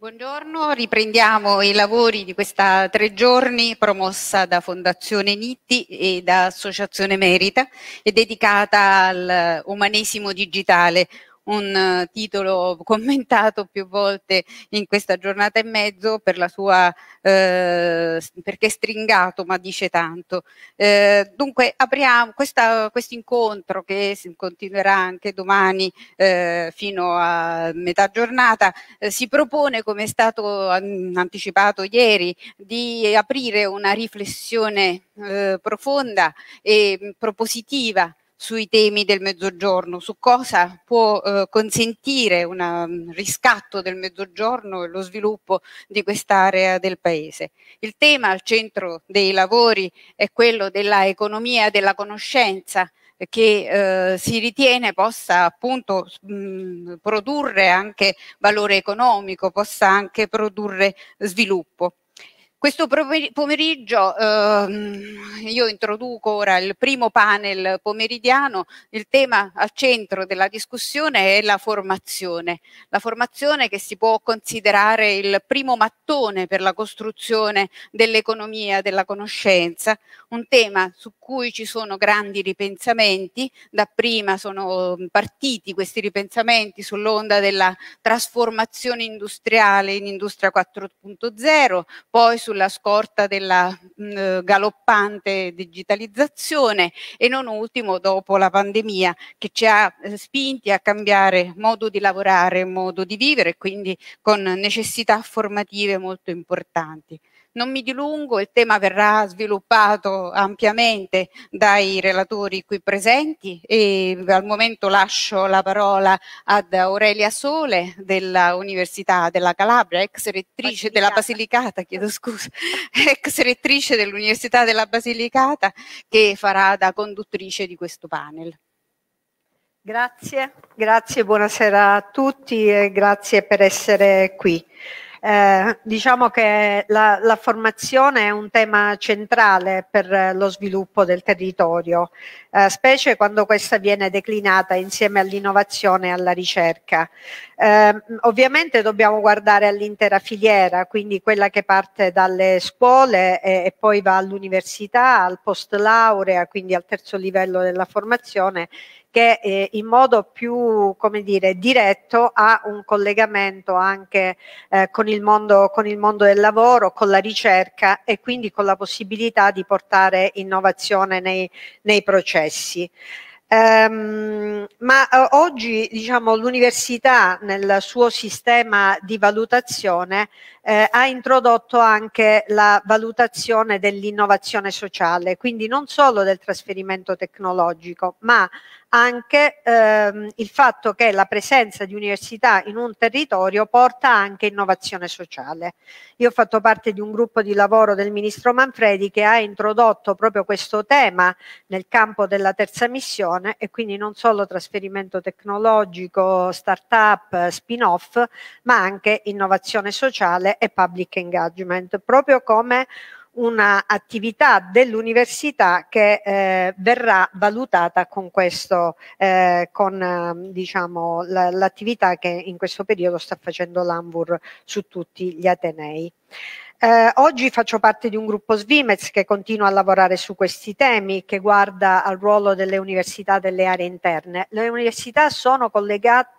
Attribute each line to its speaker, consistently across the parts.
Speaker 1: Buongiorno, riprendiamo i lavori di questa tre giorni promossa da Fondazione Nitti e da Associazione Merita e dedicata al umanesimo digitale, un eh, titolo commentato più volte in questa giornata e mezzo per la sua, eh, perché è stringato ma dice tanto. Eh, dunque apriamo questo incontro che continuerà anche domani eh, fino a metà giornata, eh, si propone come è stato anticipato ieri di aprire una riflessione eh, profonda e mm, propositiva sui temi del mezzogiorno, su cosa può eh, consentire un mm, riscatto del mezzogiorno e lo sviluppo di quest'area del paese. Il tema al centro dei lavori è quello della economia della conoscenza, eh, che eh, si ritiene possa appunto mh, mm, produrre anche valore economico, possa anche produrre sviluppo. Questo pomeriggio eh, io introduco ora il primo panel pomeridiano, il tema al centro della discussione è la formazione, la formazione che si può considerare il primo mattone per la costruzione dell'economia della conoscenza, un tema su cui ci sono grandi ripensamenti, da prima sono partiti questi ripensamenti sull'onda della trasformazione industriale in industria 4.0, poi sulla scorta della mh, mm, galoppante digitalizzazione e non ultimo dopo la pandemia che ci ha eh, spinti a cambiare modo di lavorare, modo di vivere, quindi con necessità formative molto importanti. Non mi dilungo, il tema verrà sviluppato ampiamente dai relatori qui presenti e al momento lascio la parola ad Aurelia Sole dell'Università della Calabria, ex rettrice della Basilicata, chiedo scusa, ex rettrice dell'Università della Basilicata che farà da conduttrice di questo panel.
Speaker 2: Grazie, grazie, buonasera a tutti e grazie per essere qui. Eh, diciamo che la, la, formazione è un tema centrale per lo sviluppo del territorio, eh, specie quando questa viene declinata insieme all'innovazione e alla ricerca. Eh, ovviamente dobbiamo guardare all'intera filiera, quindi quella che parte dalle scuole e, e poi va all'università, al post laurea, quindi al terzo livello della formazione che eh, in modo più come dire, diretto ha un collegamento anche eh, con, il mondo, con il mondo del lavoro, con la ricerca e quindi con la possibilità di portare innovazione nei, nei processi. Um, ma uh, oggi diciamo, l'università nel suo sistema di valutazione eh, ha introdotto anche la valutazione dell'innovazione sociale, quindi non solo del trasferimento tecnologico, ma anche ehm, il fatto che la presenza di università in un territorio porta anche innovazione sociale. Io ho fatto parte di un gruppo di lavoro del ministro Manfredi che ha introdotto proprio questo tema nel campo della terza missione e quindi non solo trasferimento tecnologico, start-up, spin-off, ma anche innovazione sociale e public engagement, proprio come un'attività dell'università che eh, verrà valutata con questo, eh, con ehm, diciamo, l'attività che in questo periodo sta facendo l'ANVUR su tutti gli Atenei. Eh, oggi faccio parte di un gruppo Svimez che continua a lavorare su questi temi, che guarda al ruolo delle università delle aree interne. Le università sono,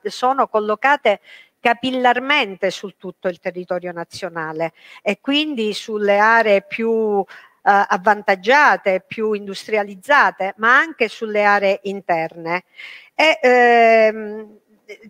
Speaker 2: sono collocate capillarmente su tutto il territorio nazionale e quindi sulle aree più eh, avvantaggiate, più industrializzate, ma anche sulle aree interne. E, ehm,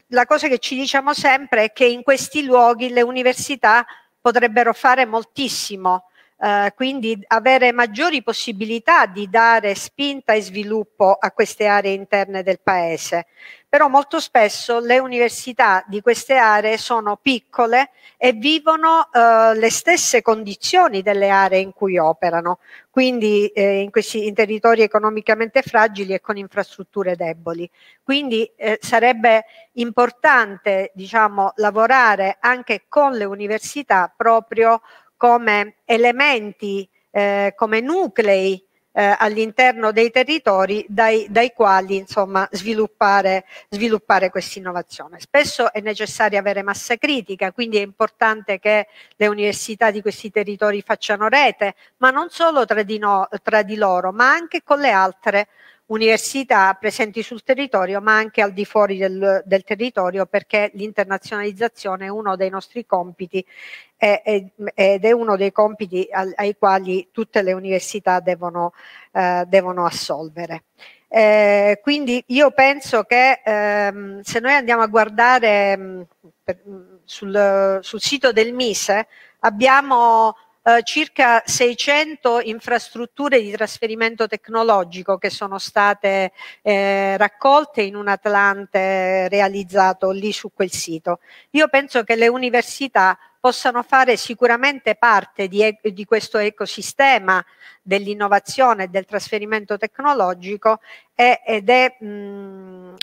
Speaker 2: la cosa che ci diciamo sempre è che in questi luoghi le università potrebbero fare moltissimo eh, quindi avere maggiori possibilità di dare spinta e sviluppo a queste aree interne del paese. Però molto spesso le università di queste aree sono piccole e vivono eh, le stesse condizioni delle aree in cui operano, quindi eh, in, questi, in territori economicamente fragili e con infrastrutture deboli. Quindi eh, sarebbe importante diciamo, lavorare anche con le università proprio come elementi, eh, come nuclei eh, all'interno dei territori dai, dai quali insomma, sviluppare, sviluppare questa innovazione. Spesso è necessario avere massa critica, quindi è importante che le università di questi territori facciano rete, ma non solo tra di, no, tra di loro, ma anche con le altre università presenti sul territorio ma anche al di fuori del, del territorio perché l'internazionalizzazione è uno dei nostri compiti eh, eh, ed è uno dei compiti al, ai quali tutte le università devono, eh, devono assolvere. Eh, quindi io penso che ehm, se noi andiamo a guardare mh, mm, per, mh, mm, sul, sul sito del Mise abbiamo eh, circa 600 infrastrutture di trasferimento tecnologico che sono state eh, raccolte in un atlante realizzato lì su quel sito. Io penso che le università possano fare sicuramente parte di, di questo ecosistema dell'innovazione e del trasferimento tecnologico e, ed è mh, mm,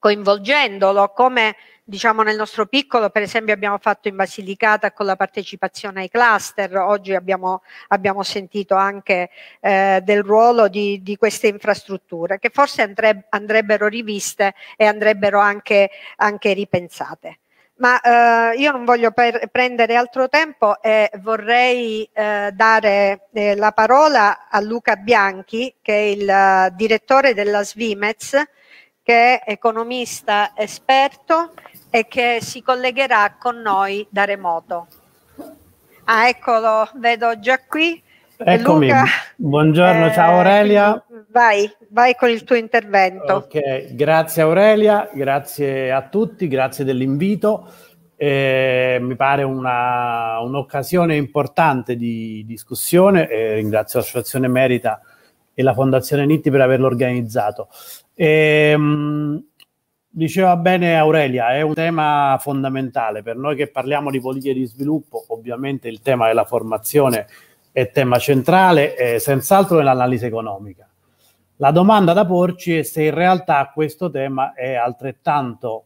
Speaker 2: coinvolgendolo come Diciamo nel nostro piccolo, per esempio, abbiamo fatto in Basilicata con la partecipazione ai cluster, oggi abbiamo, abbiamo sentito anche eh, del ruolo di, di, queste infrastrutture che forse andreb andrebbero riviste e andrebbero anche, anche ripensate. Ma eh, io non voglio per, prendere altro tempo e vorrei eh, dare eh, la parola a Luca Bianchi, che è il direttore della Svimez, che è economista esperto e che si collegherà con noi da remoto. Ah, eccolo, vedo già qui. Eccomi, Luca,
Speaker 3: buongiorno, eh, ciao Aurelia.
Speaker 2: Vai, vai con il tuo intervento.
Speaker 3: Ok, grazie Aurelia, grazie a tutti, grazie dell'invito. Eh, mi pare una, un'occasione importante di discussione eh, ringrazio l'Associazione Merita e la Fondazione Nitti per averlo organizzato. Eh, diceva bene Aurelia, è un tema fondamentale per noi che parliamo di politiche di sviluppo, ovviamente il tema della formazione è tema centrale, eh, senz'altro nell'analisi economica. La domanda da porci è se in realtà questo tema è altrettanto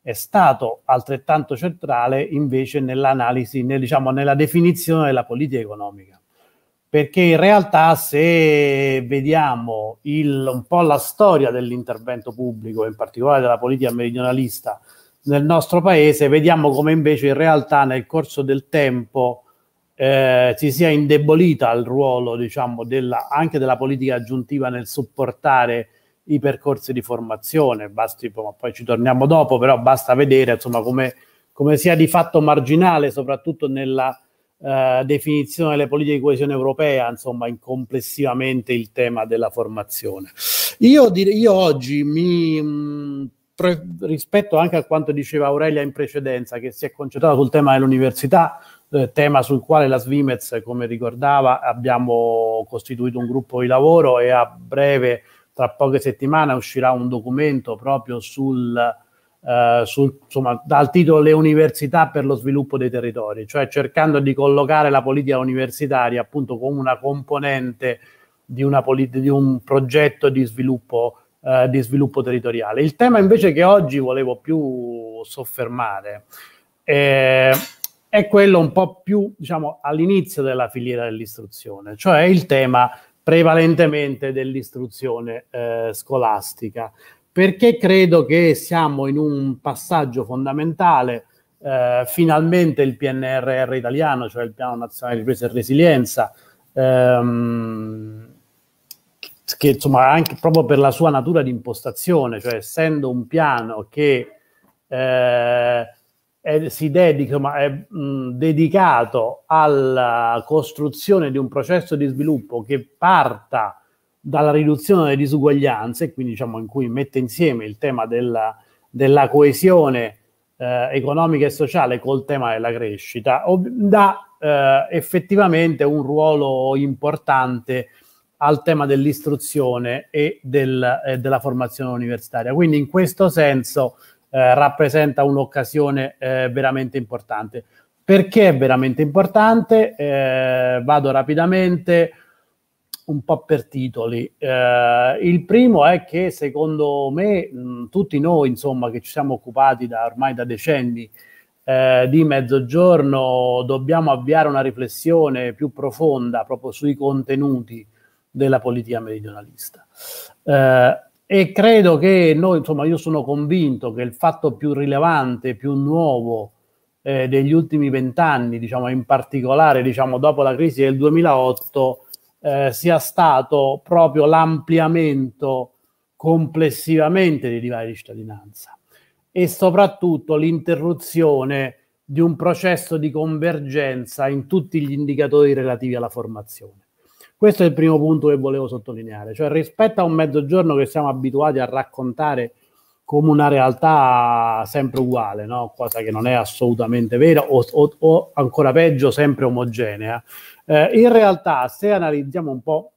Speaker 3: è stato altrettanto centrale invece nell'analisi, nel, diciamo, nella definizione della politica economica perché in realtà se vediamo il, un po' la storia dell'intervento pubblico, in particolare della politica meridionalista nel nostro paese, vediamo come invece in realtà nel corso del tempo eh, si sia indebolita il ruolo diciamo, della, anche della politica aggiuntiva nel supportare i percorsi di formazione, basti, poi ci torniamo dopo, però basta vedere insomma, come, come sia di fatto marginale soprattutto nella eh, definizione delle politiche di coesione europea, insomma, in complessivamente il tema della formazione. Io, dire, io oggi mi... Mh, mm, pre- rispetto anche a quanto diceva Aurelia in precedenza, che si è concentrata sul tema dell'università, eh, tema sul quale la Svimez, come ricordava, abbiamo costituito un gruppo di lavoro e a breve, tra poche settimane, uscirà un documento proprio sul eh, sul, insomma, dal titolo Le università per lo sviluppo dei territori, cioè cercando di collocare la politica universitaria appunto come una componente di, una polit- di un progetto di sviluppo, eh, di sviluppo territoriale. Il tema invece che oggi volevo più soffermare eh, è quello un po' più diciamo, all'inizio della filiera dell'istruzione, cioè il tema prevalentemente dell'istruzione eh, scolastica, perché credo che siamo in un passaggio fondamentale. Eh, finalmente il PNRR italiano, cioè il Piano Nazionale di Ripresa e Resilienza, ehm, che insomma anche proprio per la sua natura di impostazione, cioè essendo un piano che eh, è, si dedica, ma è mh, dedicato alla costruzione di un processo di sviluppo che parta dalla riduzione delle disuguaglianze, quindi diciamo in cui mette insieme il tema della, della coesione eh, economica e sociale col tema della crescita, ob- dà eh, effettivamente un ruolo importante al tema dell'istruzione e del, eh, della formazione universitaria. Quindi in questo senso eh, rappresenta un'occasione eh, veramente importante. Perché è veramente importante? Eh, vado rapidamente un po' per titoli. Eh, il primo è che secondo me mh, tutti noi, insomma, che ci siamo occupati da, ormai da decenni eh, di mezzogiorno, dobbiamo avviare una riflessione più profonda proprio sui contenuti della politica meridionalista. Eh, e credo che noi, insomma, io sono convinto che il fatto più rilevante, più nuovo eh, degli ultimi vent'anni, diciamo in particolare diciamo, dopo la crisi del 2008, eh, sia stato proprio l'ampliamento complessivamente dei divari di cittadinanza e soprattutto l'interruzione di un processo di convergenza in tutti gli indicatori relativi alla formazione. Questo è il primo punto che volevo sottolineare, cioè rispetto a un mezzogiorno che siamo abituati a raccontare come una realtà sempre uguale, no? cosa che non è assolutamente vera o, o, o ancora peggio sempre omogenea, eh, in realtà, se analizziamo un po'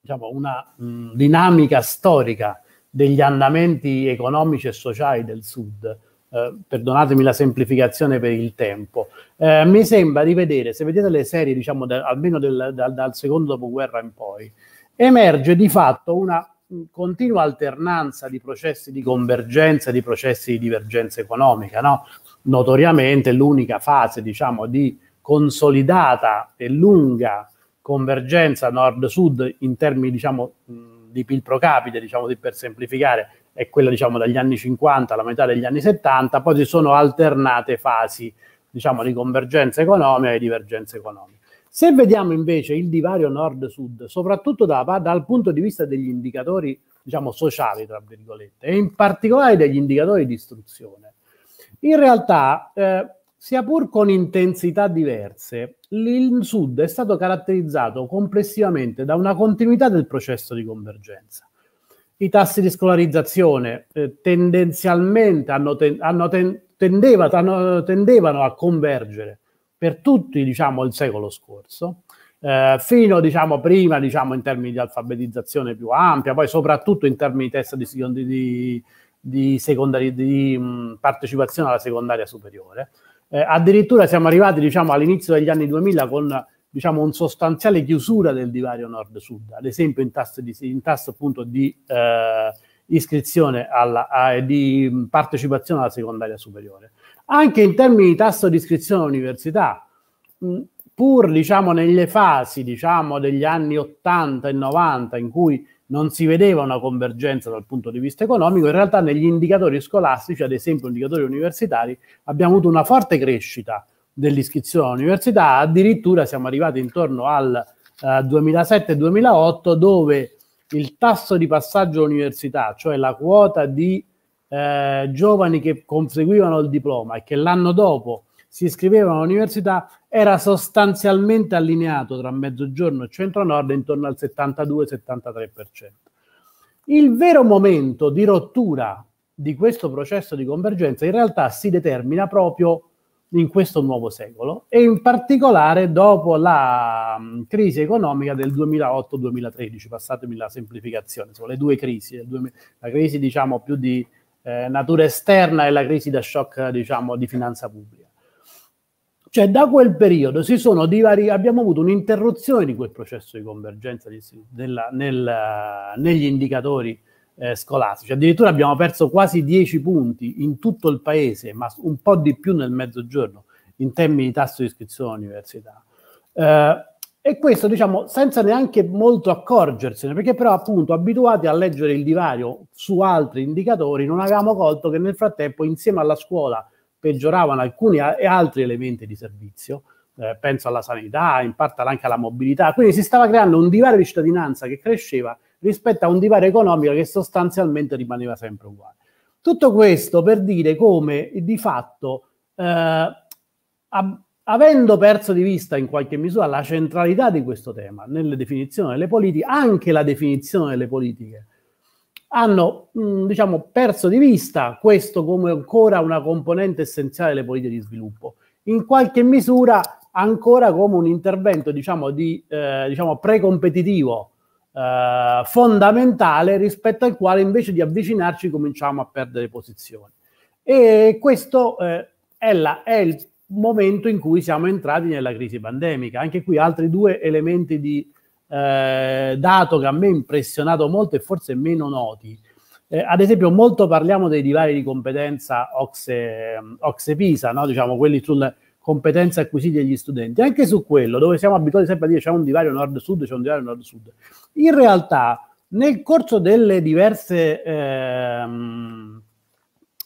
Speaker 3: diciamo, una mh, mm, dinamica storica degli andamenti economici e sociali del Sud, eh, perdonatemi la semplificazione per il tempo, eh, mi sembra di vedere, se vedete le serie, diciamo, da, almeno del, da, dal secondo dopoguerra in poi, emerge di fatto una mm, continua alternanza di processi di convergenza, e di processi di divergenza economica. No? Notoriamente l'unica fase diciamo, di consolidata e lunga convergenza nord-sud in termini diciamo, di PIL pro capite, diciamo, per semplificare, è quella diciamo, dagli anni 50 alla metà degli anni 70, poi si sono alternate fasi diciamo, di convergenza economica e divergenza economica. Se vediamo invece il divario nord-sud, soprattutto da, dal punto di vista degli indicatori diciamo, sociali, tra virgolette, e in particolare degli indicatori di istruzione, in realtà eh, sia pur con intensità diverse, il Sud è stato caratterizzato complessivamente da una continuità del processo di convergenza. I tassi di scolarizzazione eh, tendenzialmente hanno ten- hanno ten- tendeva- hanno, tendevano a convergere per tutti diciamo, il secolo scorso, eh, fino diciamo, prima diciamo, in termini di alfabetizzazione più ampia, poi soprattutto in termini di testa di, di, di, di partecipazione alla secondaria superiore. Eh, addirittura siamo arrivati diciamo, all'inizio degli anni 2000 con diciamo, un sostanziale chiusura del divario nord-sud, ad esempio in tasso di, in tasso, appunto, di eh, iscrizione e di partecipazione alla secondaria superiore. Anche in termini di tasso di iscrizione all'università, pur diciamo, nelle fasi diciamo, degli anni 80 e 90 in cui non si vedeva una convergenza dal punto di vista economico, in realtà negli indicatori scolastici, ad esempio indicatori universitari, abbiamo avuto una forte crescita dell'iscrizione all'università, addirittura siamo arrivati intorno al eh, 2007-2008 dove il tasso di passaggio all'università, cioè la quota di eh, giovani che conseguivano il diploma e che l'anno dopo si iscrivevano all'università, era sostanzialmente allineato tra mezzogiorno e centro-nord intorno al 72-73%. Il vero momento di rottura di questo processo di convergenza in realtà si determina proprio in questo nuovo secolo e in particolare dopo la mm, crisi economica del 2008-2013, passatemi la semplificazione, sono le due crisi, la crisi diciamo più di eh, natura esterna e la crisi da shock diciamo di finanza pubblica. Cioè da quel periodo si sono divari- abbiamo avuto un'interruzione di quel processo di convergenza di, della, nel, negli indicatori eh, scolastici. Addirittura abbiamo perso quasi 10 punti in tutto il paese, ma un po' di più nel mezzogiorno, in termini di tasso di iscrizione all'università. Eh, e questo, diciamo, senza neanche molto accorgersene, perché però appunto abituati a leggere il divario su altri indicatori, non avevamo colto che nel frattempo, insieme alla scuola, peggioravano alcuni e altri elementi di servizio, eh, penso alla sanità, in parte anche alla mobilità, quindi si stava creando un divario di cittadinanza che cresceva rispetto a un divario economico che sostanzialmente rimaneva sempre uguale. Tutto questo per dire come di fatto, eh, avendo perso di vista in qualche misura la centralità di questo tema nelle definizioni delle politiche, anche la definizione delle politiche hanno mm, diciamo, perso di vista questo come ancora una componente essenziale delle politiche di sviluppo, in qualche misura ancora come un intervento diciamo, di, eh, diciamo, precompetitivo eh, fondamentale rispetto al quale invece di avvicinarci cominciamo a perdere posizioni. E questo eh, è, la, è il momento in cui siamo entrati nella crisi pandemica. Anche qui altri due elementi di eh, dato che a me ha impressionato molto e forse meno noti. Eh, ad esempio, molto parliamo dei divari di competenza Ocse-Pisa, mm, no? diciamo quelli sulle competenze acquisite agli studenti. Anche su quello, dove siamo abituati sempre a dire c'è un divario nord-sud, c'è un divario nord-sud. In realtà, nel corso delle diverse ehm,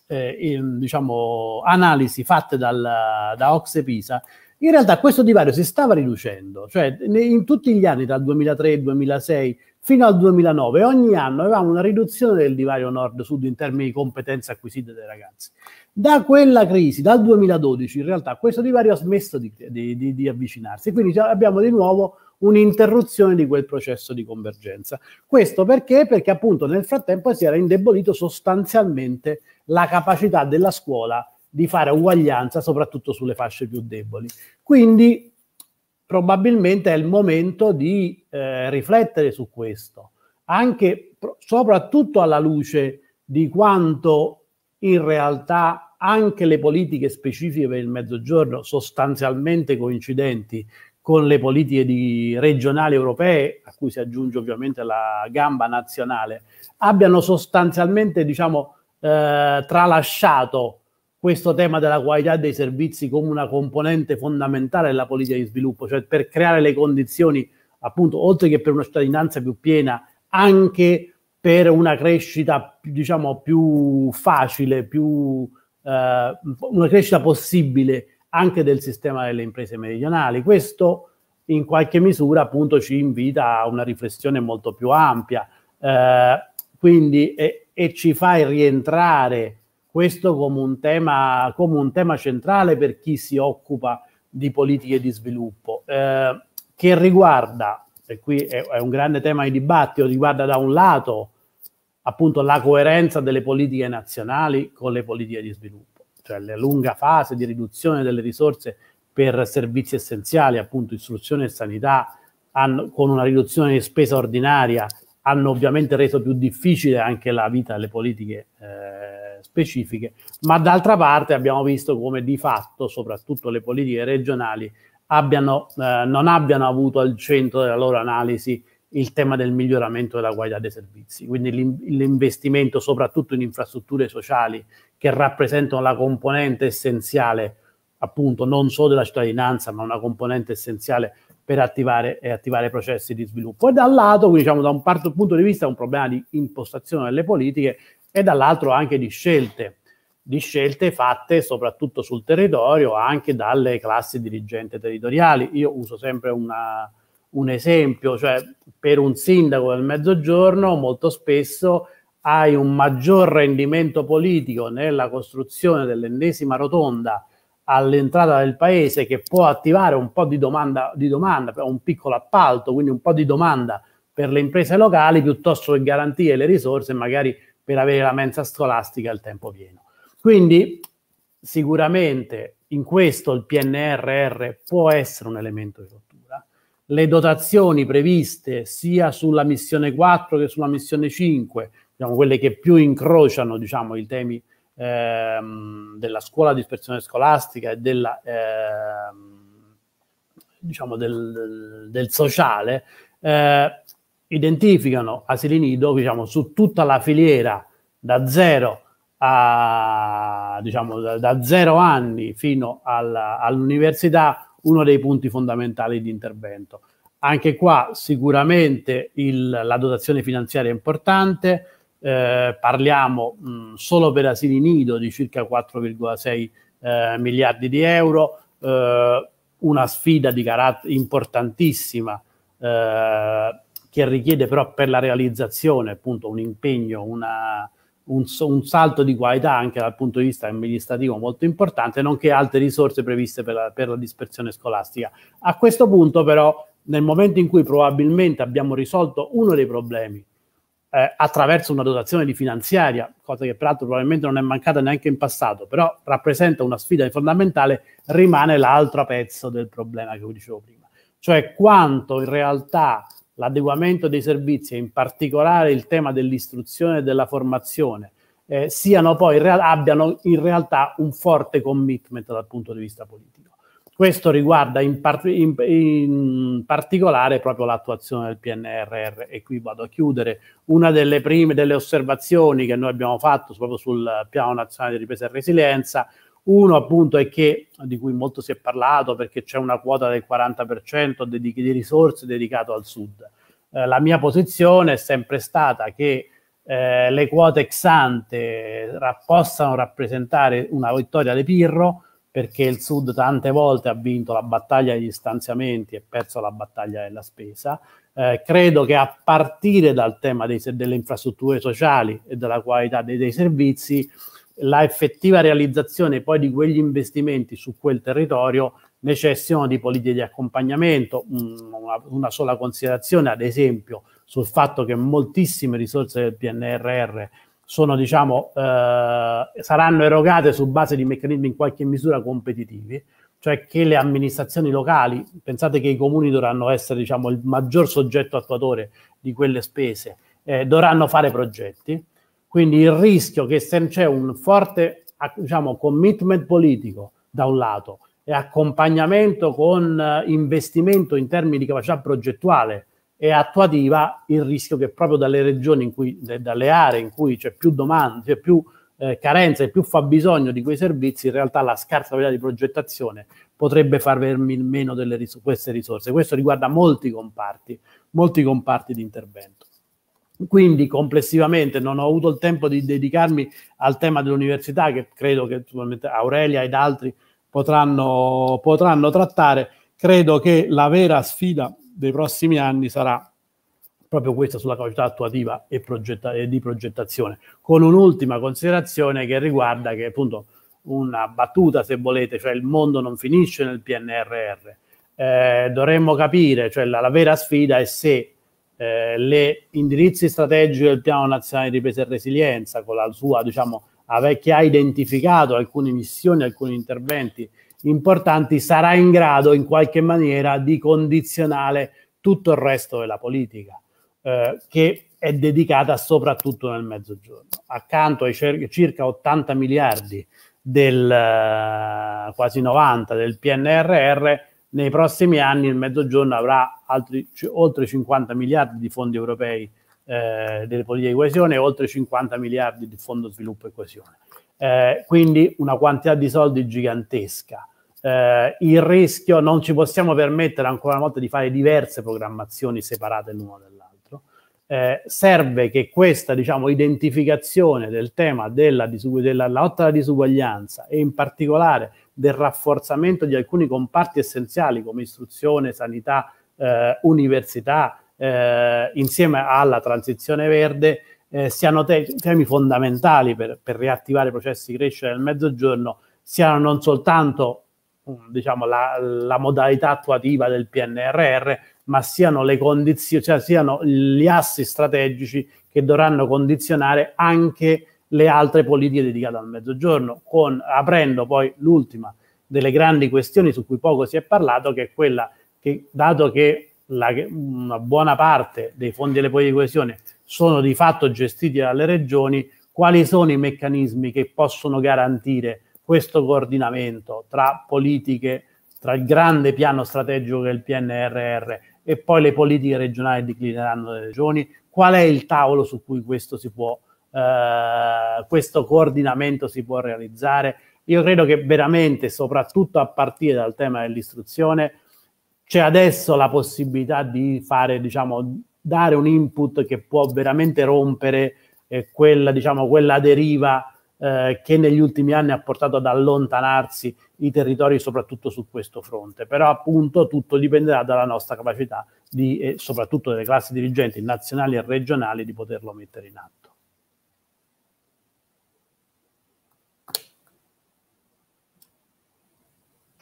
Speaker 3: eh, diciamo, analisi fatte dal, da Ocse Pisa, in realtà questo divario si stava riducendo, cioè in tutti gli anni dal 2003 al 2006 fino al 2009, ogni anno avevamo una riduzione del divario nord-sud in termini di competenze acquisite dai ragazzi. Da quella crisi, dal 2012, in realtà questo divario ha smesso di, di, di, di avvicinarsi, quindi abbiamo di nuovo un'interruzione di quel processo di convergenza. Questo perché? Perché appunto nel frattempo si era indebolito sostanzialmente la capacità della scuola di fare uguaglianza soprattutto sulle fasce più deboli. Quindi probabilmente è il momento di eh, riflettere su questo, anche soprattutto alla luce di quanto in realtà anche le politiche specifiche per il mezzogiorno sostanzialmente coincidenti con le politiche regionali europee, a cui si aggiunge ovviamente la gamba nazionale, abbiano sostanzialmente diciamo, eh, tralasciato questo tema della qualità dei servizi come una componente fondamentale della politica di sviluppo, cioè per creare le condizioni, appunto, oltre che per una cittadinanza più piena, anche per una crescita, diciamo, più facile, più, eh, una crescita possibile anche del sistema delle imprese meridionali. Questo in qualche misura appunto ci invita a una riflessione molto più ampia eh, quindi, e, e, ci fa rientrare questo come un, tema, come un tema centrale per chi si occupa di politiche di sviluppo, eh, che riguarda, e qui è, è, un grande tema di dibattito, riguarda da un lato appunto la coerenza delle politiche nazionali con le politiche di sviluppo, cioè la lunga fase di riduzione delle risorse per servizi essenziali, appunto istruzione e sanità, hanno, con una riduzione di spesa ordinaria, hanno ovviamente reso più difficile anche la vita delle politiche eh, specifiche, ma d'altra parte abbiamo visto come di fatto, soprattutto le politiche regionali, abbiano, eh, non abbiano avuto al centro della loro analisi il tema del miglioramento della qualità dei servizi, quindi l'investimento soprattutto in infrastrutture sociali che rappresentano la componente essenziale appunto non solo della cittadinanza ma una componente essenziale per attivare e attivare processi di sviluppo. E dall'altro, diciamo, da un punto di vista, è un problema di impostazione delle politiche, e dall'altro anche di scelte, di scelte fatte soprattutto sul territorio anche dalle classi dirigenti territoriali. Io uso sempre una, un esempio, cioè per un sindaco del mezzogiorno molto spesso hai un maggior rendimento politico nella costruzione dell'ennesima rotonda all'entrata del paese che può attivare un po' di domanda, di domanda, un piccolo appalto, quindi un po' di domanda per le imprese locali piuttosto che garantire le risorse magari per avere la mensa scolastica al tempo pieno. Quindi sicuramente in questo il PNRR può essere un elemento di rottura. Le dotazioni previste sia sulla missione 4 che sulla missione 5, diciamo, quelle che più incrociano diciamo, i temi ehm, della scuola, dispersione scolastica e della, ehm, diciamo del, del, del, sociale, eh, identificano asili nido diciamo, su tutta la filiera da zero, a diciamo da zero anni fino alla, all'università uno dei punti fondamentali di intervento. Anche qua sicuramente il, la dotazione finanziaria è importante, eh, parliamo mh, solo per asili nido di circa 4,6 eh, miliardi di euro, eh, una sfida di carattere importantissima eh, che richiede però per la realizzazione appunto un impegno, una, un, un, salto di qualità anche dal punto di vista amministrativo molto importante, nonché altre risorse previste per la, per la dispersione scolastica. A questo punto però, nel momento in cui probabilmente abbiamo risolto uno dei problemi, eh, attraverso una dotazione di finanziaria, cosa che peraltro probabilmente non è mancata neanche in passato, però rappresenta una sfida fondamentale, rimane l'altro pezzo del problema che vi dicevo prima, cioè quanto in realtà l'adeguamento dei servizi e in particolare il tema dell'istruzione e della formazione eh, siano poi, real, abbiano in realtà un forte commitment dal punto di vista politico. Questo riguarda in, par- in, in, particolare proprio l'attuazione del PNRR e qui vado a chiudere. Una delle prime delle osservazioni che noi abbiamo fatto proprio sul Piano Nazionale di Ripresa e Resilienza uno appunto è che, di cui molto si è parlato perché c'è una quota del 40% di, di risorse dedicato al sud. Eh, la mia posizione è sempre stata che eh, le quote ex ante eh, ra- possano rappresentare una vittoria di Pirro perché il Sud tante volte ha vinto la battaglia degli stanziamenti e perso la battaglia della spesa. Eh, credo che a partire dal tema dei, delle infrastrutture sociali e della qualità dei, dei servizi la effettiva realizzazione poi di quegli investimenti su quel territorio necessitano di politiche di accompagnamento. Una, una, sola considerazione, ad esempio, sul fatto che moltissime risorse del PNRR sono, diciamo, eh, saranno erogate su base di meccanismi in qualche misura competitivi, cioè che le amministrazioni locali, pensate che i comuni dovranno essere diciamo, il maggior soggetto attuatore di quelle spese, eh, dovranno fare progetti quindi il rischio che se c'è un forte diciamo, commitment politico da un lato e accompagnamento con eh, investimento in termini di capacità progettuale e attuativa, il rischio che proprio dalle regioni, in cui, dalle aree in cui c'è più domanda, c'è più eh, carenza e più fabbisogno di quei servizi, in realtà la scarsa qualità di progettazione potrebbe far venire meno delle ris- queste risorse. Questo riguarda molti comparti, molti comparti di intervento. Quindi complessivamente non ho avuto il tempo di dedicarmi al tema dell'università, che credo che Aurelia ed altri potranno, potranno trattare. Credo che la vera sfida dei prossimi anni sarà proprio questa sulla capacità attuativa e, e, di progettazione, con un'ultima considerazione che riguarda che appunto una battuta se volete, cioè il mondo non finisce nel PNRR. Eh, dovremmo capire, cioè la, la vera sfida è se eh, le indirizzi strategici del Piano Nazionale di Ripresa e Resilienza, con la sua, diciamo, che ha identificato alcune missioni, alcuni interventi importanti, sarà in grado in qualche maniera di condizionare tutto il resto della politica, eh, che è dedicata soprattutto nel mezzogiorno. Accanto ai circa 80 miliardi del eh, quasi 90 del PNRR, nei prossimi anni il Mezzogiorno avrà altri, oltre 50 miliardi di fondi europei eh, delle politiche di coesione e oltre 50 miliardi di fondo sviluppo e coesione. Eh, quindi una quantità di soldi gigantesca. Eh, il rischio, non ci possiamo permettere ancora una volta di fare diverse programmazioni separate l'una dall'altro. Eh, serve che questa diciamo, identificazione del tema della, della lotta alla disuguaglianza e in particolare del rafforzamento di alcuni comparti essenziali come istruzione, sanità, eh, università, eh, insieme alla transizione verde, eh, siano te- temi fondamentali per, per riattivare i processi di crescita del mezzogiorno, siano non soltanto mm, diciamo, la, la, modalità attuativa del PNRR, ma siano le condizioni, cioè siano gli assi strategici che dovranno condizionare anche le altre politiche dedicate al mezzogiorno, con, aprendo poi l'ultima delle grandi questioni su cui poco si è parlato, che è quella che, dato che la, una buona parte dei fondi delle politiche di coesione sono di fatto gestiti dalle regioni, quali sono i meccanismi che possono garantire questo coordinamento tra politiche, tra il grande piano strategico che è il PNRR e poi le politiche regionali declineranno le regioni? Qual è il tavolo su cui questo si può eh, questo coordinamento si può realizzare. Io credo che veramente, soprattutto a partire dal tema dell'istruzione, c'è adesso la possibilità di fare, diciamo, dare un input che può veramente rompere eh, quella, diciamo, quella deriva eh, che negli ultimi anni ha portato ad allontanarsi i territori, soprattutto su questo fronte. Però appunto tutto dipenderà dalla nostra capacità di, eh, soprattutto delle classi dirigenti nazionali e regionali, di poterlo mettere in atto.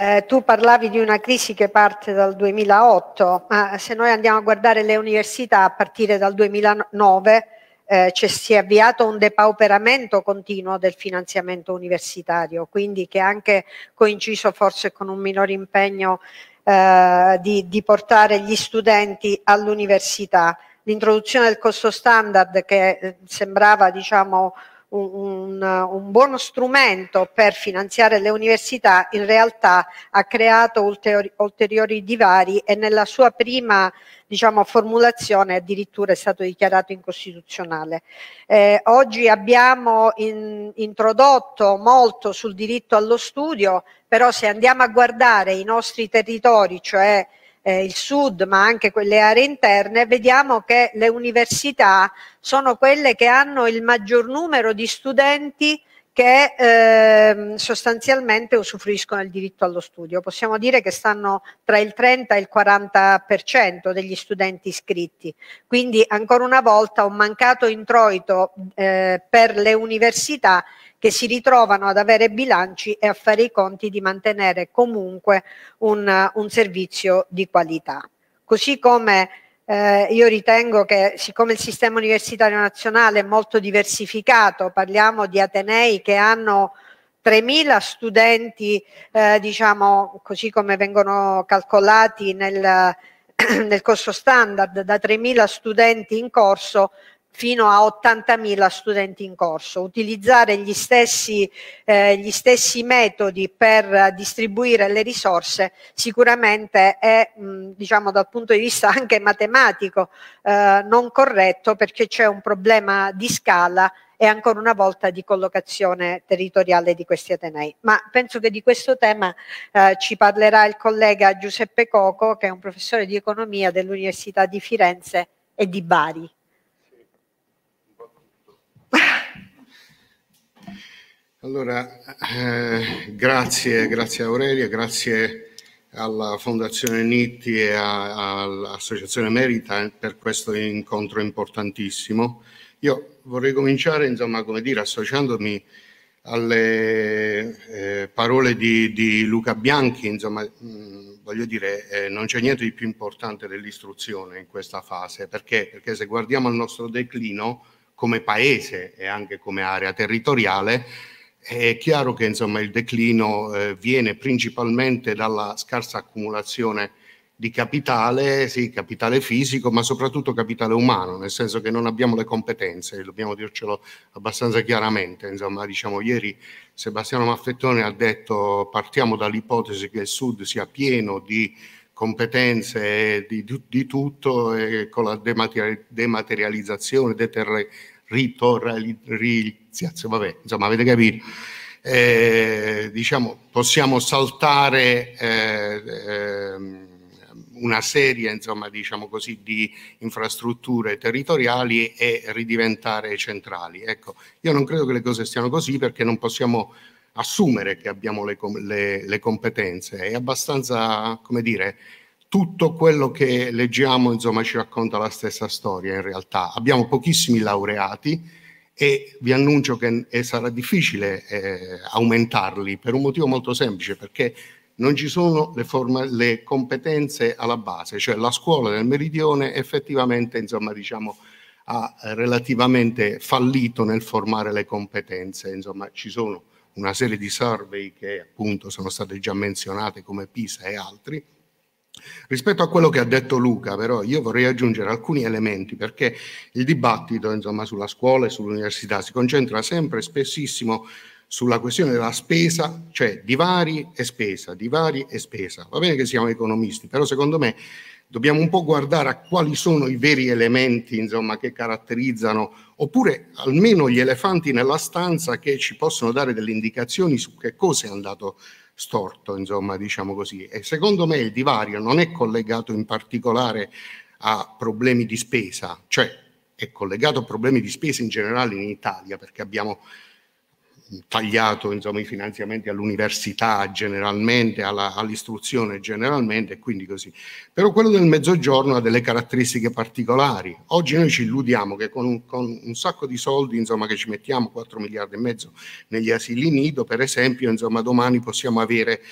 Speaker 2: Eh, tu parlavi di una crisi che parte dal 2008, ma se noi andiamo a guardare le università a partire dal 2009 eh, ci si è avviato un depauperamento continuo del finanziamento universitario, quindi che anche coinciso forse con un minore impegno eh, di, di portare gli studenti all'università. L'introduzione del costo standard che eh, sembrava diciamo un, un, un buono strumento per finanziare le università, in realtà ha creato ulteriori, ulteriori divari e nella sua prima diciamo, formulazione addirittura è stato dichiarato incostituzionale. Eh, oggi abbiamo in, introdotto molto sul diritto allo studio, però se andiamo a guardare i nostri territori, cioè eh, il sud, ma anche quelle aree interne, vediamo che le università sono quelle che hanno il maggior numero di studenti che ehm, sostanzialmente usufruiscono del diritto allo studio. Possiamo dire che stanno tra il 30 e il 40% degli studenti iscritti. Quindi ancora una volta un mancato introito eh, per le università che si ritrovano ad avere bilanci e a fare i conti di mantenere comunque un, un servizio di qualità. Così come eh, io ritengo che siccome il sistema universitario nazionale è molto diversificato, parliamo di Atenei che hanno 3.000 studenti, eh, diciamo così come vengono calcolati nel, nel corso standard, da 3.000 studenti in corso fino a 80.000 studenti in corso, utilizzare gli stessi, eh, gli stessi metodi per distribuire le risorse sicuramente è mh, mm, diciamo dal punto di vista anche matematico eh, non corretto perché c'è un problema di scala e ancora una volta di collocazione territoriale di questi Atenei. Ma penso che di questo tema eh, ci parlerà il collega Giuseppe Coco, che è un professore di economia dell'Università di Firenze e di Bari.
Speaker 4: Allora, eh, grazie, grazie Aurelia, grazie alla Fondazione Nitti e all'Associazione Merita per questo incontro importantissimo. Io vorrei cominciare, insomma, come dire, associandomi alle eh, parole di, di, Luca Bianchi, insomma, mh, voglio dire, eh, non c'è niente di più importante dell'istruzione in questa fase, perché? Perché se guardiamo al nostro declino come paese e anche come area territoriale, è chiaro che insomma, il declino eh, viene principalmente dalla scarsa accumulazione di capitale, sì, capitale fisico, ma soprattutto capitale umano, nel senso che non abbiamo le competenze, dobbiamo dircelo abbastanza chiaramente. Insomma, diciamo, ieri Sebastiano Maffettone ha detto partiamo dall'ipotesi che il Sud sia pieno di competenze di, di tutto e con la dematerializzazione, deterrenza ritoralizzazione, vabbè, insomma avete capito. Eh, diciamo, possiamo saltare eh, eh, una serie insomma, diciamo così, di infrastrutture territoriali e ridiventare centrali. Ecco, io non credo che le cose stiano così perché non possiamo assumere che abbiamo le, le, le competenze, è abbastanza, come dire, tutto quello che leggiamo insomma, ci racconta la stessa storia in realtà. Abbiamo pochissimi laureati e vi annuncio che sarà difficile eh, aumentarli per un motivo molto semplice, perché non ci sono le, forma, le competenze alla base, cioè la scuola del meridione effettivamente insomma, diciamo, ha relativamente fallito nel formare le competenze, insomma, ci sono una serie di survey che appunto sono state già menzionate come PISA e altri, Rispetto a quello che ha detto Luca, però, io vorrei aggiungere alcuni elementi perché il dibattito insomma, sulla scuola e sull'università si concentra sempre spessissimo sulla questione della spesa, cioè divari e spesa, divari e spesa. Va bene che siamo economisti, però secondo me dobbiamo un po' guardare a quali sono i veri elementi insomma, che caratterizzano, oppure almeno gli elefanti nella stanza che ci possono dare delle indicazioni su che cosa è andato a storto, insomma, diciamo così. E secondo me il divario non è collegato in particolare a problemi di spesa, cioè è collegato a problemi di spesa in generale in Italia, perché abbiamo tagliato insomma, i finanziamenti all'università generalmente, alla, all'istruzione generalmente e quindi così. Però quello del mezzogiorno ha delle caratteristiche particolari. Oggi noi ci illudiamo che con un, con un sacco di soldi insomma, che ci mettiamo, 4 miliardi e mezzo negli asili nido, per esempio, insomma, domani possiamo avere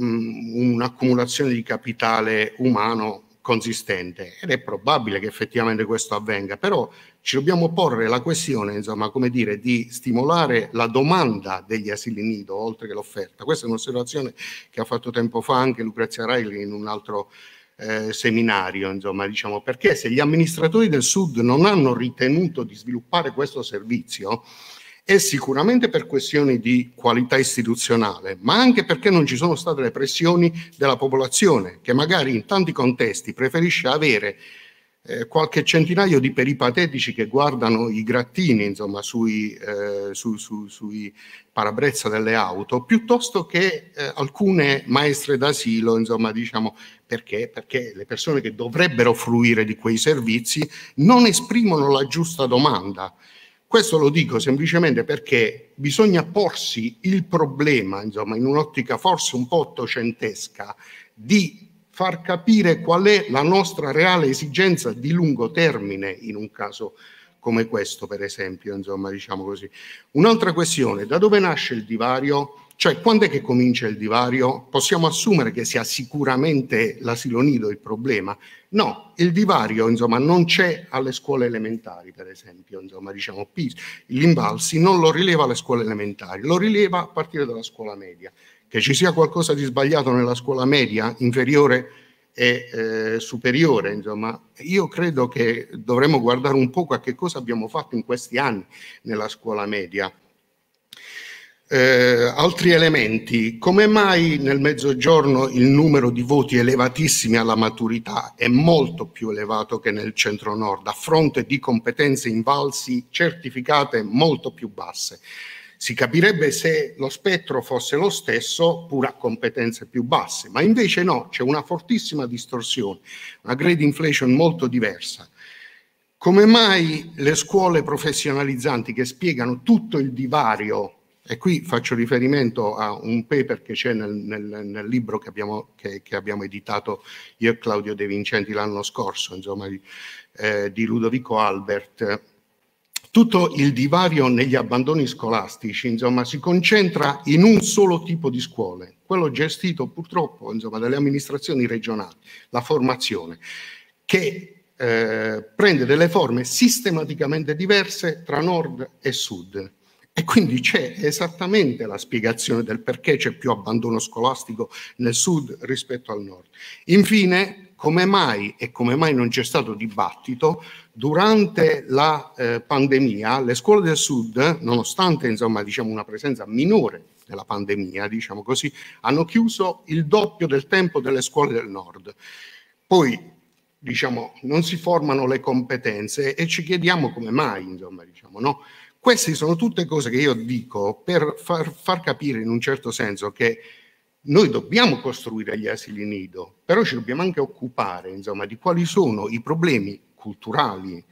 Speaker 4: mm, un'accumulazione di capitale umano consistente ed è probabile che effettivamente questo avvenga, però ci dobbiamo porre la questione, insomma, come dire, di stimolare la domanda degli asili nido oltre che l'offerta. Questa è un'osservazione che ha fatto tempo fa anche Lucrezia Riley in un altro eh, seminario, insomma, diciamo, perché se gli amministratori del Sud non hanno ritenuto di sviluppare questo servizio, è sicuramente per questioni di qualità istituzionale, ma anche perché non ci sono state le pressioni della popolazione, che magari in tanti contesti preferisce avere eh, qualche centinaio di peripatetici che guardano i grattini insomma, sui, eh, su, su, sui parabrezza delle auto, piuttosto che eh, alcune maestre d'asilo, insomma, diciamo, perché? Perché le persone che dovrebbero fruire di quei servizi non esprimono la giusta domanda. Questo lo dico semplicemente perché bisogna porsi il problema, insomma, in un'ottica forse un po' ottocentesca, di far capire qual è la nostra reale esigenza di lungo termine in un caso come questo, per esempio, insomma, diciamo così. Un'altra questione, da dove nasce il divario? Cioè, quando è che comincia il divario? Possiamo assumere che sia sicuramente l'asilo nido il problema? No, il divario, insomma, non c'è alle scuole elementari, per esempio, insomma, diciamo, l'imbalsi non lo rileva alle scuole elementari, lo rileva a partire dalla scuola media che ci sia qualcosa di sbagliato nella scuola media, inferiore e eh, superiore, insomma, io credo che dovremmo guardare un po' a che cosa abbiamo fatto in questi anni nella scuola media. Eh, altri elementi, come mai nel mezzogiorno il numero di voti elevatissimi alla maturità è molto più elevato che nel centro-nord, a fronte di competenze invalsi certificate molto più basse? Si capirebbe se lo spettro fosse lo stesso pur a competenze più basse, ma invece no, c'è una fortissima distorsione, una grade inflation molto diversa. Come mai le scuole professionalizzanti che spiegano tutto il divario e qui faccio riferimento a un paper che c'è nel, nel, nel libro che abbiamo, che, che abbiamo, editato io e Claudio De Vincenti l'anno scorso, insomma, eh, di Ludovico Albert, tutto il divario negli abbandoni scolastici insomma, si concentra in un solo tipo di scuole, quello gestito purtroppo insomma, dalle amministrazioni regionali, la formazione, che eh, prende delle forme sistematicamente diverse tra nord e sud. E quindi c'è esattamente la spiegazione del perché c'è più abbandono scolastico nel sud rispetto al nord. Infine, come mai e come mai non c'è stato dibattito durante la eh, pandemia le scuole del sud, nonostante insomma, diciamo, una presenza minore della pandemia, diciamo così, hanno chiuso il doppio del tempo delle scuole del nord. Poi diciamo, non si formano le competenze e ci chiediamo come mai, insomma, diciamo, no? Queste sono tutte cose che io dico per far, far capire in un certo senso che noi dobbiamo costruire gli asili nido, però ci dobbiamo anche occupare, insomma, di quali sono i problemi culturali,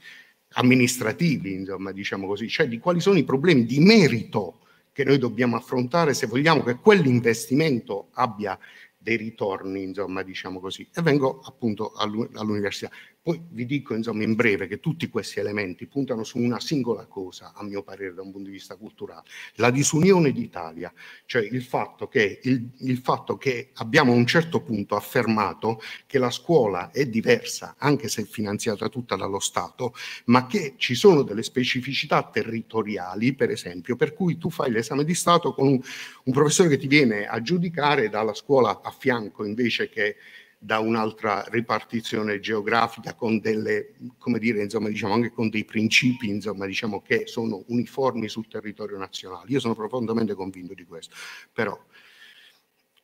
Speaker 4: amministrativi, insomma, diciamo così, cioè di quali sono i problemi di merito che noi dobbiamo affrontare se vogliamo che quell'investimento abbia dei ritorni, insomma, diciamo così. E vengo appunto all'università. Poi vi dico insomma, in breve che tutti questi elementi puntano su una singola cosa, a mio parere, da un punto di vista culturale, la disunione d'Italia, cioè il fatto, che, il, il fatto che abbiamo a un certo punto affermato che la scuola è diversa, anche se finanziata tutta dallo Stato, ma che ci sono delle specificità territoriali, per esempio, per cui tu fai l'esame di Stato con un, un professore che ti viene a giudicare dalla scuola a fianco invece che da un'altra ripartizione geografica con delle, come dire, insomma, diciamo anche con dei principi, insomma, diciamo che sono uniformi sul territorio nazionale. Io sono profondamente convinto di questo, però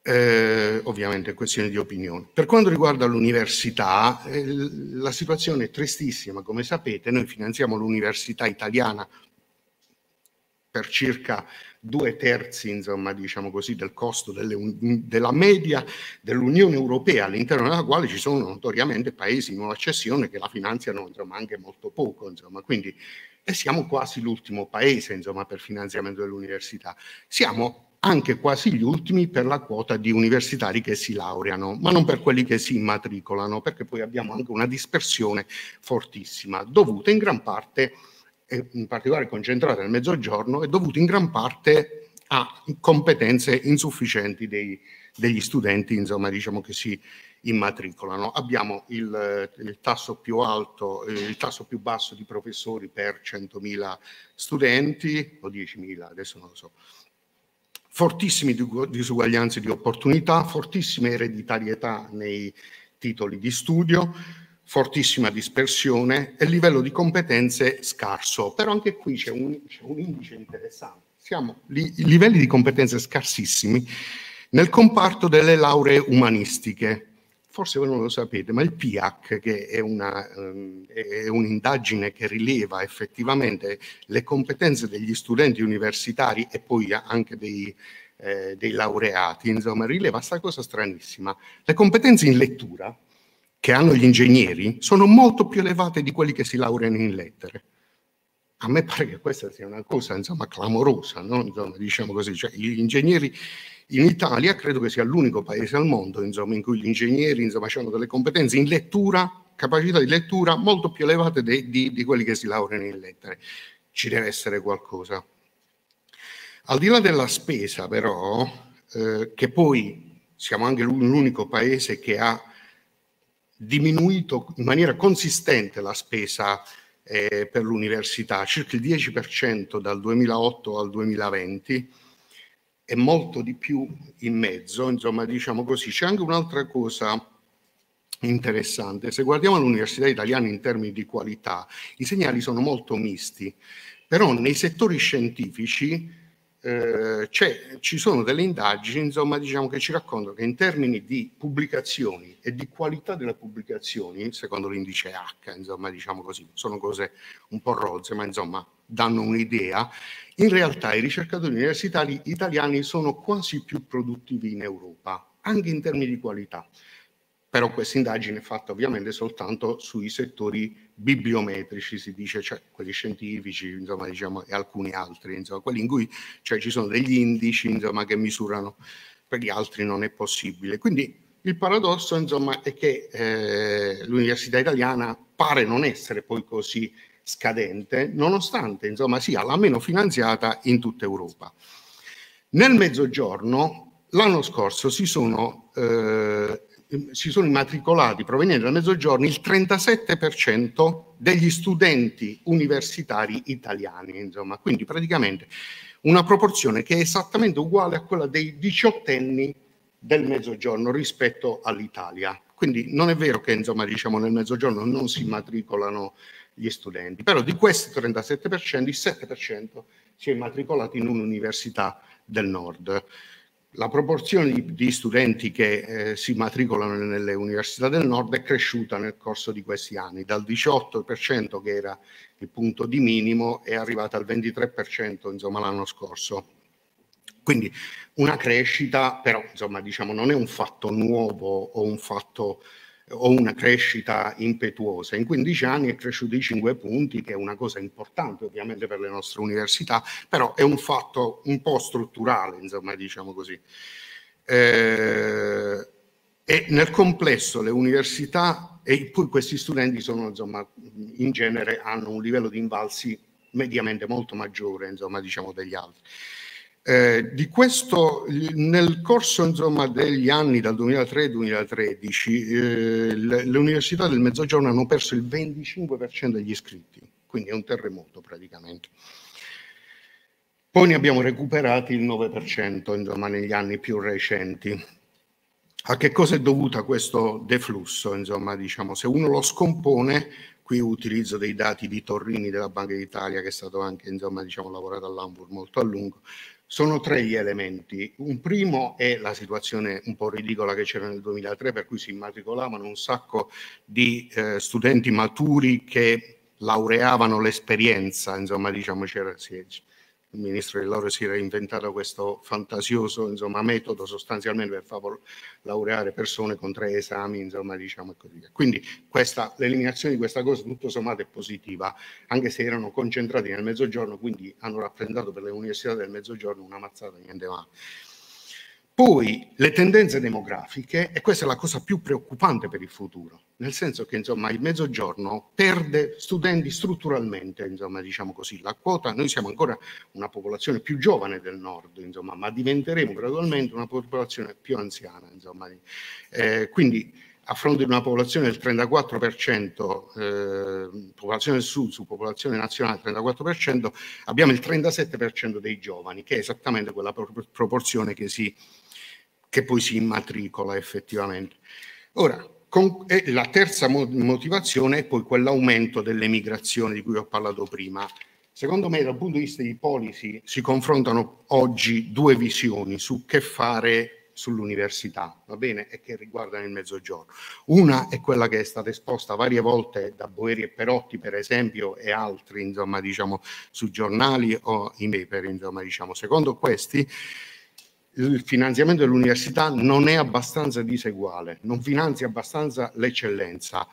Speaker 4: eh, ovviamente è questione di opinione. Per quanto riguarda l'università, eh, la situazione è tristissima, come sapete, noi finanziamo l'università italiana per circa due terzi insomma, diciamo così, del costo delle, della media dell'Unione Europea, all'interno della quale ci sono notoriamente paesi in nuova cessione che la finanziano insomma, anche molto poco. Insomma. Quindi e eh, siamo quasi l'ultimo paese insomma, per finanziamento dell'università. Siamo anche quasi gli ultimi per la quota di universitari che si laureano, ma non per quelli che si immatricolano, perché poi abbiamo anche una dispersione fortissima, dovuta in gran parte a in particolare concentrata nel mezzogiorno, è dovuta in gran parte a competenze insufficienti dei, degli studenti insomma, diciamo che si immatricolano. Abbiamo il, il, tasso più alto, il tasso più basso di professori per 100.000 studenti, o 10.000, adesso non lo so, fortissime disuguaglianze di opportunità, fortissime ereditarietà nei titoli di studio, fortissima dispersione e livello di competenze scarso. Però anche qui c'è un, c'è un indice interessante. Siamo li, livelli di competenze scarsissimi nel comparto delle lauree umanistiche. Forse voi non lo sapete, ma il PIAC, che è, una, ehm, è un'indagine che rileva effettivamente le competenze degli studenti universitari e poi anche dei, eh, dei laureati, insomma, rileva questa cosa stranissima. Le competenze in lettura che hanno gli ingegneri sono molto più elevate di quelli che si laureano in lettere. A me pare che questa sia una cosa insomma, clamorosa, no? insomma, diciamo così, cioè, gli ingegneri in Italia credo che sia l'unico paese al mondo insomma, in cui gli ingegneri insomma, hanno delle competenze in lettura, capacità di lettura molto più elevate di, di, di quelli che si laureano in lettere. Ci deve essere qualcosa. Al di là della spesa però, eh, che poi siamo anche l'unico paese che ha diminuito in maniera consistente la spesa eh, per l'università, circa il 10% dal 2008 al 2020 e molto di più in mezzo, insomma diciamo così. C'è anche un'altra cosa interessante, se guardiamo l'università italiana in termini di qualità, i segnali sono molto misti, però nei settori scientifici eh, ci sono delle indagini insomma, diciamo, che ci raccontano che in termini di pubblicazioni e di qualità delle pubblicazioni, secondo l'indice H, insomma, diciamo così, sono cose un po' rozze, ma insomma danno un'idea, in realtà i ricercatori universitari italiani sono quasi più produttivi in Europa, anche in termini di qualità però questa indagine è fatta ovviamente soltanto sui settori bibliometrici, si dice, cioè quelli scientifici, insomma, diciamo, e alcuni altri, insomma, quelli in cui cioè, ci sono degli indici, insomma, che misurano, per gli altri non è possibile. Quindi il paradosso, insomma, è che eh, l'università italiana pare non essere poi così scadente, nonostante, insomma, sia la meno finanziata in tutta Europa. Nel mezzogiorno, l'anno scorso si sono eh, Ehm, si sono immatricolati provenienti dal mezzogiorno il 37% degli studenti universitari italiani, insomma, quindi praticamente una proporzione che è esattamente uguale a quella dei diciottenni del mezzogiorno rispetto all'Italia. Quindi non è vero che insomma, diciamo, nel mezzogiorno non si immatricolano gli studenti, però di questi 37% il 7% si è immatricolato in un'università del nord la proporzione di, di studenti che eh, si matricolano nelle università del nord è cresciuta nel corso di questi anni, dal 18% che era il punto di minimo è arrivata al 23% insomma, l'anno scorso. Quindi una crescita, però insomma, diciamo, non è un fatto nuovo o un fatto o una crescita impetuosa. In 15 anni è cresciuto di 5 punti, che è una cosa importante ovviamente per le nostre università, però è un fatto un po' strutturale, insomma, diciamo così. Eh, e nel complesso le università, e poi questi studenti sono, insomma, in genere hanno un livello di invalsi mediamente molto maggiore, insomma, diciamo, degli altri. Eh, di questo, nel corso insomma, degli anni dal 2003-2013, eh, le, le, università del Mezzogiorno hanno perso il 25% degli iscritti, quindi è un terremoto praticamente. Poi ne abbiamo recuperati il 9% insomma, negli anni più recenti. A che cosa è dovuta questo deflusso? Insomma, diciamo, se uno lo scompone, qui utilizzo dei dati di Torrini della Banca d'Italia, che è stato anche insomma, diciamo, lavorato all'Hamburg molto a lungo, sono tre gli elementi. Un primo è la situazione un po' ridicola che c'era nel 2003, per cui si immatricolavano un sacco di eh, studenti maturi che laureavano l'esperienza, insomma, diciamo, c'era, si, il ministro del lavoro si era inventato questo fantasioso insomma, metodo sostanzialmente per far laureare persone con tre esami, insomma, diciamo così Quindi questa, l'eliminazione di questa cosa tutto sommato è positiva, anche se erano concentrati nel mezzogiorno, quindi hanno rappresentato per le università del mezzogiorno una mazzata niente male. Poi le tendenze demografiche, e questa è la cosa più preoccupante per il futuro, nel senso che insomma, il mezzogiorno perde studenti strutturalmente, insomma, diciamo così, la quota, noi siamo ancora una popolazione più giovane del nord, insomma, ma diventeremo gradualmente una popolazione più anziana. Eh, quindi a fronte di una popolazione del 34%, eh, popolazione del sud su popolazione nazionale 34%, abbiamo il 37% dei giovani, che è esattamente quella pro- proporzione che si che poi si immatricola effettivamente. Ora, con, eh, la terza motivazione è poi quell'aumento dell'emigrazione di cui ho parlato prima. Secondo me, dal punto di vista di policy, si confrontano oggi due visioni su che fare sull'università, va bene, e che riguardano il mezzogiorno. Una è quella che è stata esposta varie volte da Boeri e Perotti, per esempio, e altri, insomma, diciamo, su giornali o in paper, insomma, diciamo. Secondo questi, il finanziamento dell'università non è abbastanza diseguale, non finanzia abbastanza l'eccellenza.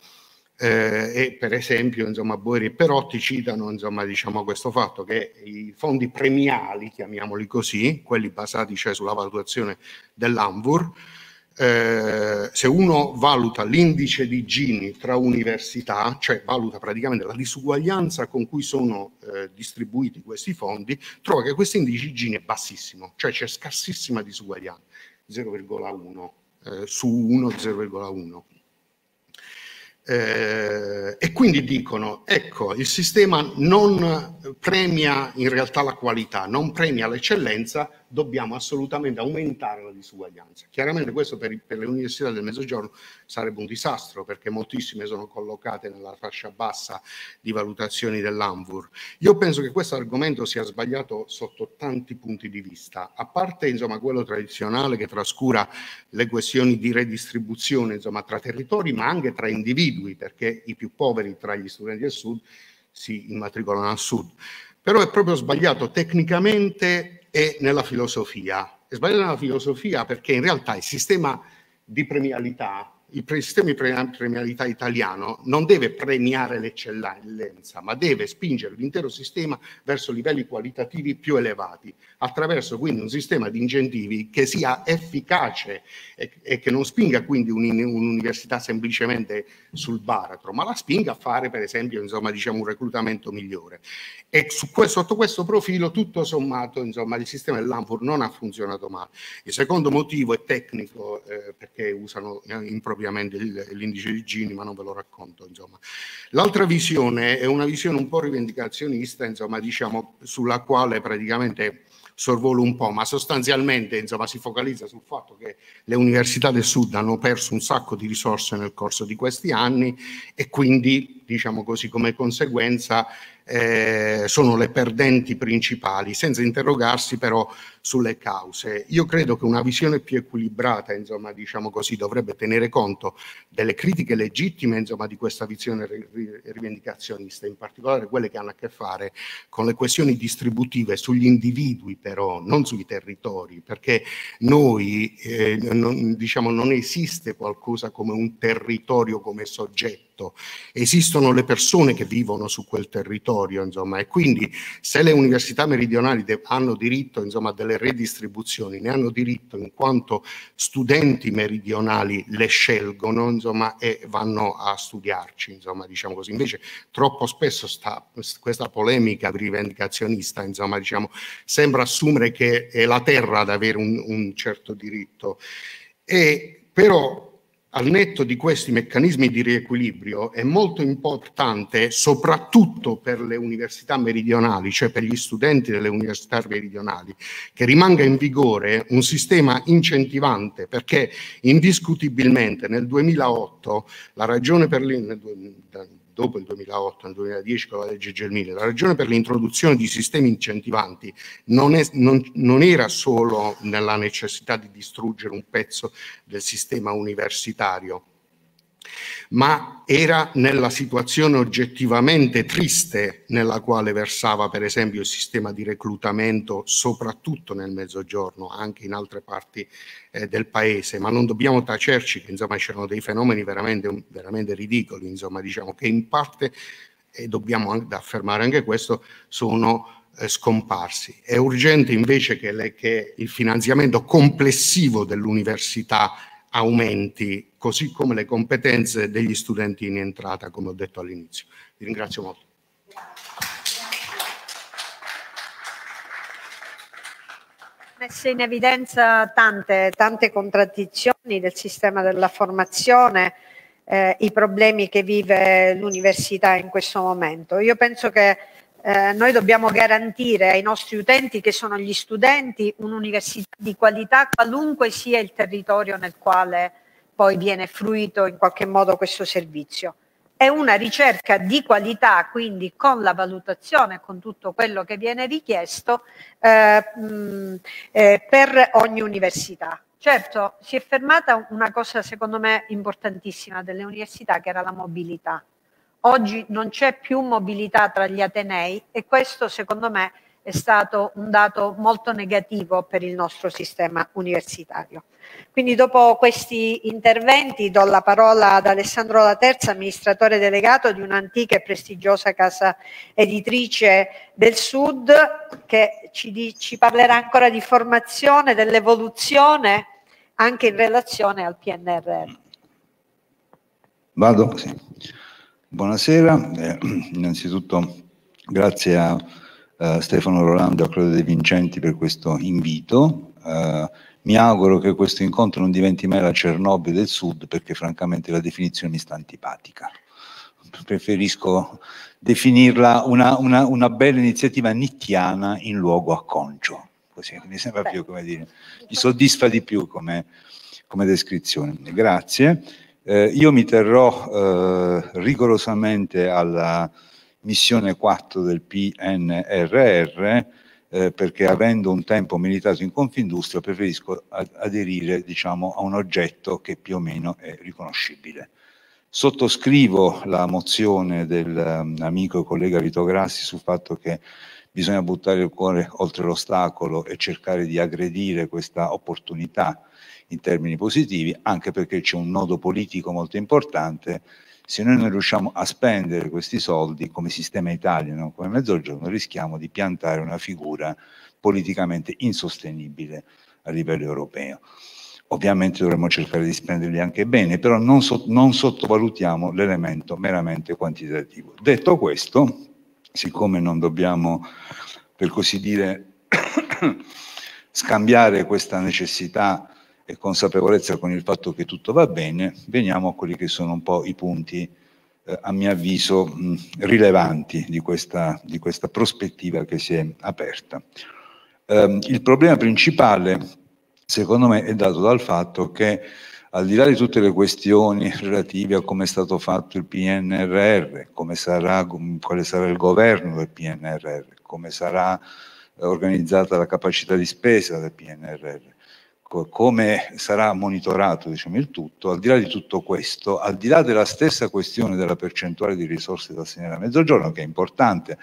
Speaker 4: Eh, e per esempio, insomma, Boeri e Perotti citano insomma, diciamo questo fatto che i fondi premiali, chiamiamoli così, quelli basati cioè, sulla valutazione dell'ANVUR, eh, se uno valuta l'indice di Gini tra università, cioè valuta praticamente la disuguaglianza con cui sono eh, distribuiti questi fondi, trova che questo indice di Gini è bassissimo, cioè c'è scarsissima disuguaglianza, 0,1 eh, su 1, 0,1. Eh, e quindi dicono, ecco, il sistema non premia in realtà la qualità, non premia l'eccellenza, dobbiamo assolutamente aumentare la disuguaglianza. Chiaramente questo per, per, le università del Mezzogiorno sarebbe un disastro perché moltissime sono collocate nella fascia bassa di valutazioni dell'ANVUR. Io penso che questo argomento sia sbagliato sotto tanti punti di vista, a parte insomma, quello tradizionale che trascura le questioni di redistribuzione insomma, tra territori ma anche tra individui perché i più poveri tra gli studenti del sud si immatricolano al sud. Però è proprio sbagliato tecnicamente e nella filosofia. E sbaglio nella filosofia perché in realtà il sistema di premialità il sistema di premialità italiano non deve premiare l'eccellenza, ma deve spingere l'intero sistema verso livelli qualitativi più elevati, attraverso quindi un sistema di incentivi che sia efficace e, che non spinga quindi un'università semplicemente sul baratro, ma la spinga a fare per esempio insomma, diciamo, un reclutamento migliore. E questo, sotto questo profilo tutto sommato insomma, il sistema dell'Anfur non ha funzionato male. Il secondo motivo è tecnico eh, perché usano eh, improvvisamente ovviamente l'indice di Gini, ma non ve lo racconto. Insomma. L'altra visione è una visione un po' rivendicazionista, insomma, diciamo, sulla quale praticamente sorvolo un po', ma sostanzialmente insomma, si focalizza sul fatto che le università del sud hanno perso un sacco di risorse nel corso di questi anni e quindi diciamo così, come conseguenza eh, sono le perdenti principali, senza interrogarsi però sulle cause. Io credo che una visione più equilibrata, insomma, diciamo così, dovrebbe tenere conto delle critiche legittime insomma, di questa visione rivendicazionista, in particolare quelle che hanno a che fare con le questioni distributive sugli individui però, non sui territori, perché noi eh, non, diciamo, non esiste qualcosa come un territorio come soggetto detto, esistono le persone che vivono su quel territorio, insomma, e quindi se le università meridionali hanno diritto, insomma, delle redistribuzioni, ne hanno diritto in quanto studenti meridionali le scelgono, insomma, e vanno a studiarci, insomma, diciamo così. Invece troppo spesso sta, questa polemica rivendicazionista, insomma, diciamo, sembra assumere che è la terra ad avere un, un certo diritto. E però al netto di questi meccanismi di riequilibrio è molto importante, soprattutto per le università meridionali, cioè per gli studenti delle università meridionali, che rimanga in vigore un sistema incentivante perché indiscutibilmente nel 2008 la ragione per, l'in- dopo il 2008, nel 2010 con la legge Gelmini, la ragione per l'introduzione di sistemi incentivanti non, è, non, non era solo nella necessità di distruggere un pezzo del sistema universitario, ma era nella situazione oggettivamente triste nella quale versava per esempio il sistema di reclutamento soprattutto nel mezzogiorno, anche in altre parti eh, del paese, ma non dobbiamo tacerci che insomma c'erano dei fenomeni veramente, veramente ridicoli, insomma diciamo che in parte, e dobbiamo anche affermare anche questo, sono eh, scomparsi. È urgente invece che, le, che il finanziamento complessivo dell'università aumenti, così come le competenze degli studenti in entrata, come ho detto all'inizio. Vi ringrazio molto.
Speaker 2: Messe in evidenza tante, tante contraddizioni del sistema della formazione, eh, i problemi che vive l'università in questo momento. Io penso che eh, noi dobbiamo garantire ai nostri utenti, che sono gli studenti, un'università di qualità qualunque sia il territorio nel quale poi viene fruito in qualche modo questo servizio. È una ricerca di qualità, quindi con la valutazione, con tutto quello che viene richiesto eh, mh, eh, per ogni università. Certo, si è fermata una cosa secondo me importantissima delle università che era la mobilità. Oggi non c'è più mobilità tra gli Atenei e questo secondo me è stato un dato molto negativo per il nostro sistema universitario. Quindi dopo questi interventi do la parola ad Alessandro La Terza, amministratore delegato di un'antica e prestigiosa casa editrice del Sud, che ci, di, ci parlerà ancora di formazione, dell'evoluzione anche in relazione al PNRR.
Speaker 5: Vado? Sì. Buonasera, eh, innanzitutto grazie a eh, Stefano Rolando e a Claudio De Vincenti per questo invito. Eh, mi auguro che questo incontro non diventi mai la Cernobbio del Sud perché francamente la definizione mi sta antipatica. Preferisco definirla una, una, una bella iniziativa nittiana in luogo acconcio. Così mi sembra più, come dire, mi soddisfa di più come, come descrizione. Grazie. Eh, io mi terrò eh, rigorosamente alla missione 4 del PNRR eh, perché avendo un tempo militato in Confindustria preferisco aderire diciamo, a un oggetto che più o meno è riconoscibile. Sottoscrivo la mozione dell'amico ehm, um, e collega Vito Grassi sul fatto che bisogna buttare il cuore oltre l'ostacolo e cercare di aggredire questa opportunità in termini positivi, anche perché c'è un nodo politico molto importante. Se noi non riusciamo a spendere questi soldi come sistema Italia, non come Mezzogiorno, rischiamo di piantare una figura politicamente insostenibile a livello europeo. Ovviamente dovremmo cercare di spenderli anche bene, però non, so, non sottovalutiamo l'elemento meramente quantitativo. Detto questo, siccome non dobbiamo, per così dire, scambiare questa necessità e consapevolezza con il fatto che tutto va bene, veniamo a quelli che sono un po' i punti, eh, a mio avviso, mh, rilevanti di questa, di questa, prospettiva che si è aperta. Eh, il problema principale, secondo me, è dato dal fatto che al di là di tutte le questioni relative a come è stato fatto il PNRR, sarà, quale sarà il governo del PNRR, come sarà eh, organizzata la capacità di spesa del PNRR, Ecco, come sarà monitorato diciamo, il tutto, al di là di tutto questo, al di là della stessa questione della percentuale di risorse da assegnare a mezzogiorno, che è importante,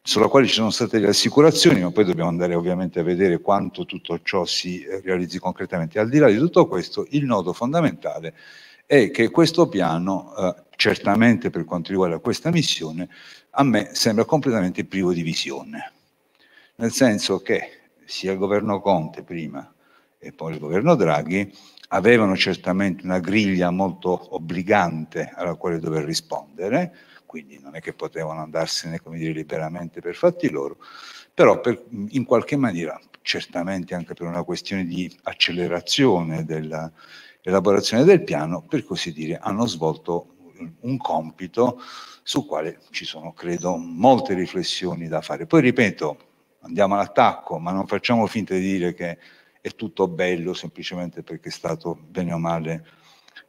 Speaker 5: sulla quale ci sono state le assicurazioni, ma poi dobbiamo andare ovviamente a vedere quanto tutto ciò si eh, realizzi concretamente. Al di là di tutto questo, il nodo fondamentale è che questo piano, eh, certamente per quanto riguarda questa missione, a me sembra completamente privo di visione. Nel senso che sia il governo Conte prima e poi il governo Draghi avevano certamente una griglia molto obbligante alla quale dover rispondere, quindi non è che potevano andarsene come dire, liberamente per fatti loro, però per, in qualche maniera, certamente anche per una questione di accelerazione dell'elaborazione del piano, per così dire, hanno svolto un compito sul quale ci sono, credo, molte riflessioni da fare. Poi ripeto, andiamo all'attacco, ma non facciamo finta di dire che è tutto bello semplicemente perché è stato bene o male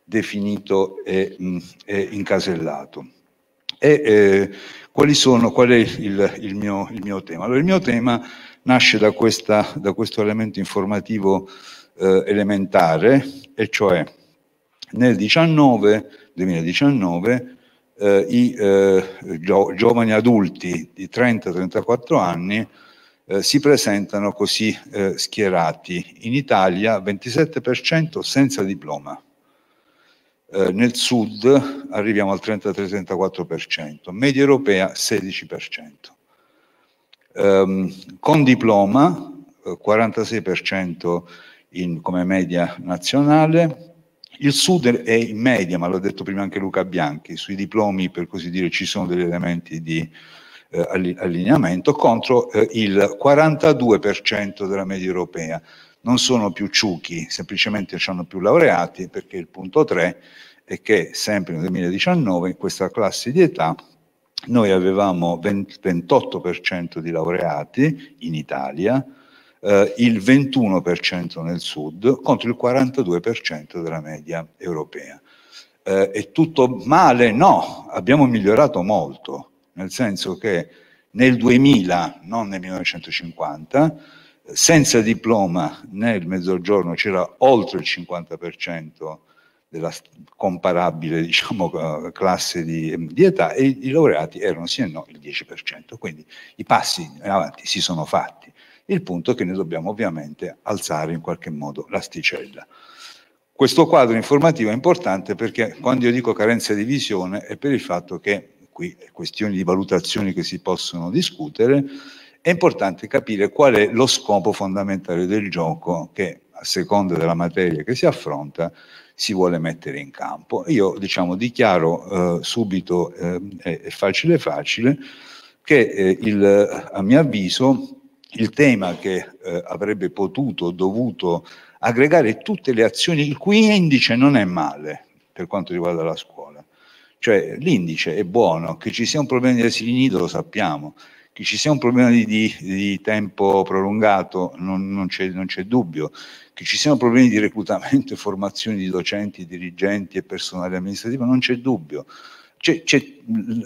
Speaker 5: definito e, mh, mm, e incasellato. E eh, quali sono, qual è il, il, mio, il, mio, tema? Allora, il mio tema nasce da, questa, da questo elemento informativo eh, elementare, e cioè nel 19, 2019 eh, i eh, giovani adulti di 30-34 anni eh, si presentano così eh, schierati. In Italia 27% senza diploma, eh, nel sud arriviamo al 33-34%, media europea 16%. Ehm, con diploma 46% eh, in, come media nazionale, il sud è in media, ma l'ha detto prima anche Luca Bianchi, sui diplomi per così dire ci sono degli elementi di eh, allineamento contro eh, il 42% della media europea. Non sono più ciuchi, semplicemente hanno più laureati perché il punto 3 è che sempre nel 2019 in questa classe di età noi avevamo 20, 28% di laureati in Italia, eh, il 21% nel sud contro il 42% della media europea. Eh, è tutto male? No, abbiamo migliorato molto nel senso che nel 2000, non nel 1950, senza diploma nel mezzogiorno c'era oltre il 50% della comparabile diciamo, classe di, di, età e i laureati erano sì e no il 10%, quindi i passi avanti si sono fatti. Il punto è che noi dobbiamo ovviamente alzare in qualche modo l'asticella. Questo quadro informativo è importante perché quando io dico carenza di visione è per il fatto che qui questioni di valutazioni che si possono discutere, è importante capire qual è lo scopo fondamentale del gioco che a seconda della materia che si affronta si vuole mettere in campo. Io diciamo dichiaro eh, subito, eh, è facile facile, che eh, il, a mio avviso il tema che eh, avrebbe potuto, dovuto aggregare tutte le azioni, il cui indice non è male per quanto riguarda la scuola cioè l'indice è buono, che ci sia un problema di asili nido lo sappiamo, che ci sia un problema di, di, di tempo prolungato non, non c'è dubbio, che ci siano problemi di reclutamento e formazione di docenti, dirigenti e personale amministrativo non c'è dubbio.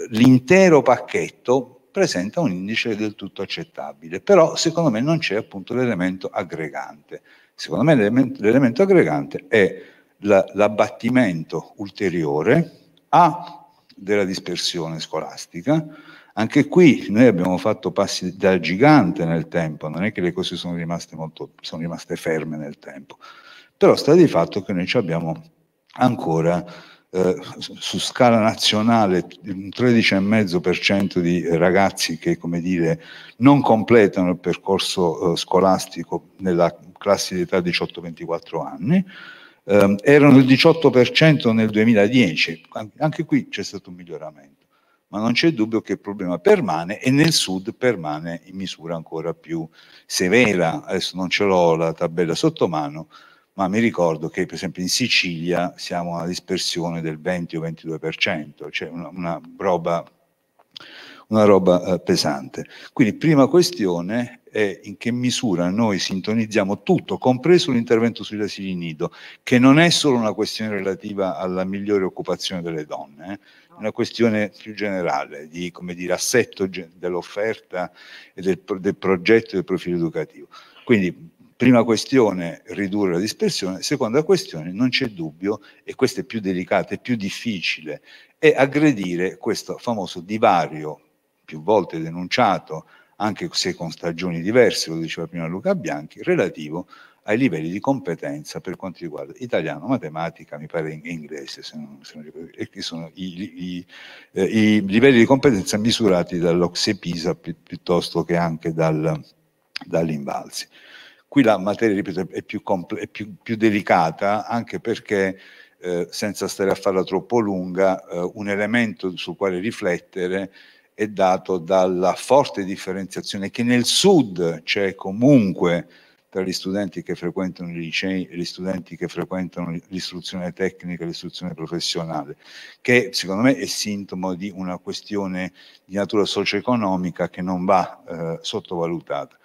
Speaker 5: l'intero pacchetto presenta un indice del tutto accettabile, però secondo me non c'è appunto l'elemento aggregante. Secondo me l'elemento aggregante è l'abbattimento ulteriore a della dispersione scolastica. Anche qui noi abbiamo fatto passi da gigante nel tempo, non è che le cose sono rimaste, molto, sono rimaste ferme nel tempo, però sta di fatto che noi abbiamo ancora eh, su scala nazionale un 13,5% di ragazzi che come dire, non completano il percorso eh, scolastico nella classe di età 18-24 anni, eh, erano il 18% nel 2010, anche qui c'è stato un miglioramento, ma non c'è dubbio che il problema permane e nel sud permane in misura ancora più severa, adesso non ce l'ho la tabella sotto mano, ma mi ricordo che per esempio in Sicilia siamo a una dispersione del 20 o 22%, cioè una, una roba una roba eh, pesante. Quindi prima questione è in che misura noi sintonizziamo tutto, compreso l'intervento sugli asili nido, che non è solo una questione relativa alla migliore occupazione delle donne, eh, è una questione più generale di come dire, assetto dell'offerta e del, del progetto del profilo educativo. Quindi Prima questione, ridurre la dispersione. Seconda questione, non c'è dubbio, e questa è più delicata, è più difficile, è aggredire questo famoso divario più volte denunciato, anche se con stagioni diverse, lo diceva prima Luca Bianchi, relativo ai livelli di competenza per quanto riguarda italiano, matematica, mi pare inglese, se non, se non ricordo, e che sono i, i, eh, i, livelli di competenza misurati dall'Ocse Pisa pi, piuttosto che anche dal, dall'Invalsi. Qui la materia, ripeto, è più, è più, più delicata anche perché eh, senza stare a farla troppo lunga, eh, un elemento sul quale riflettere è dato dalla forte differenziazione che nel sud c'è comunque tra gli studenti che frequentano i licei e gli studenti che frequentano l'istruzione tecnica e l'istruzione professionale, che secondo me è sintomo di una questione di natura socio-economica che non va eh, sottovalutata.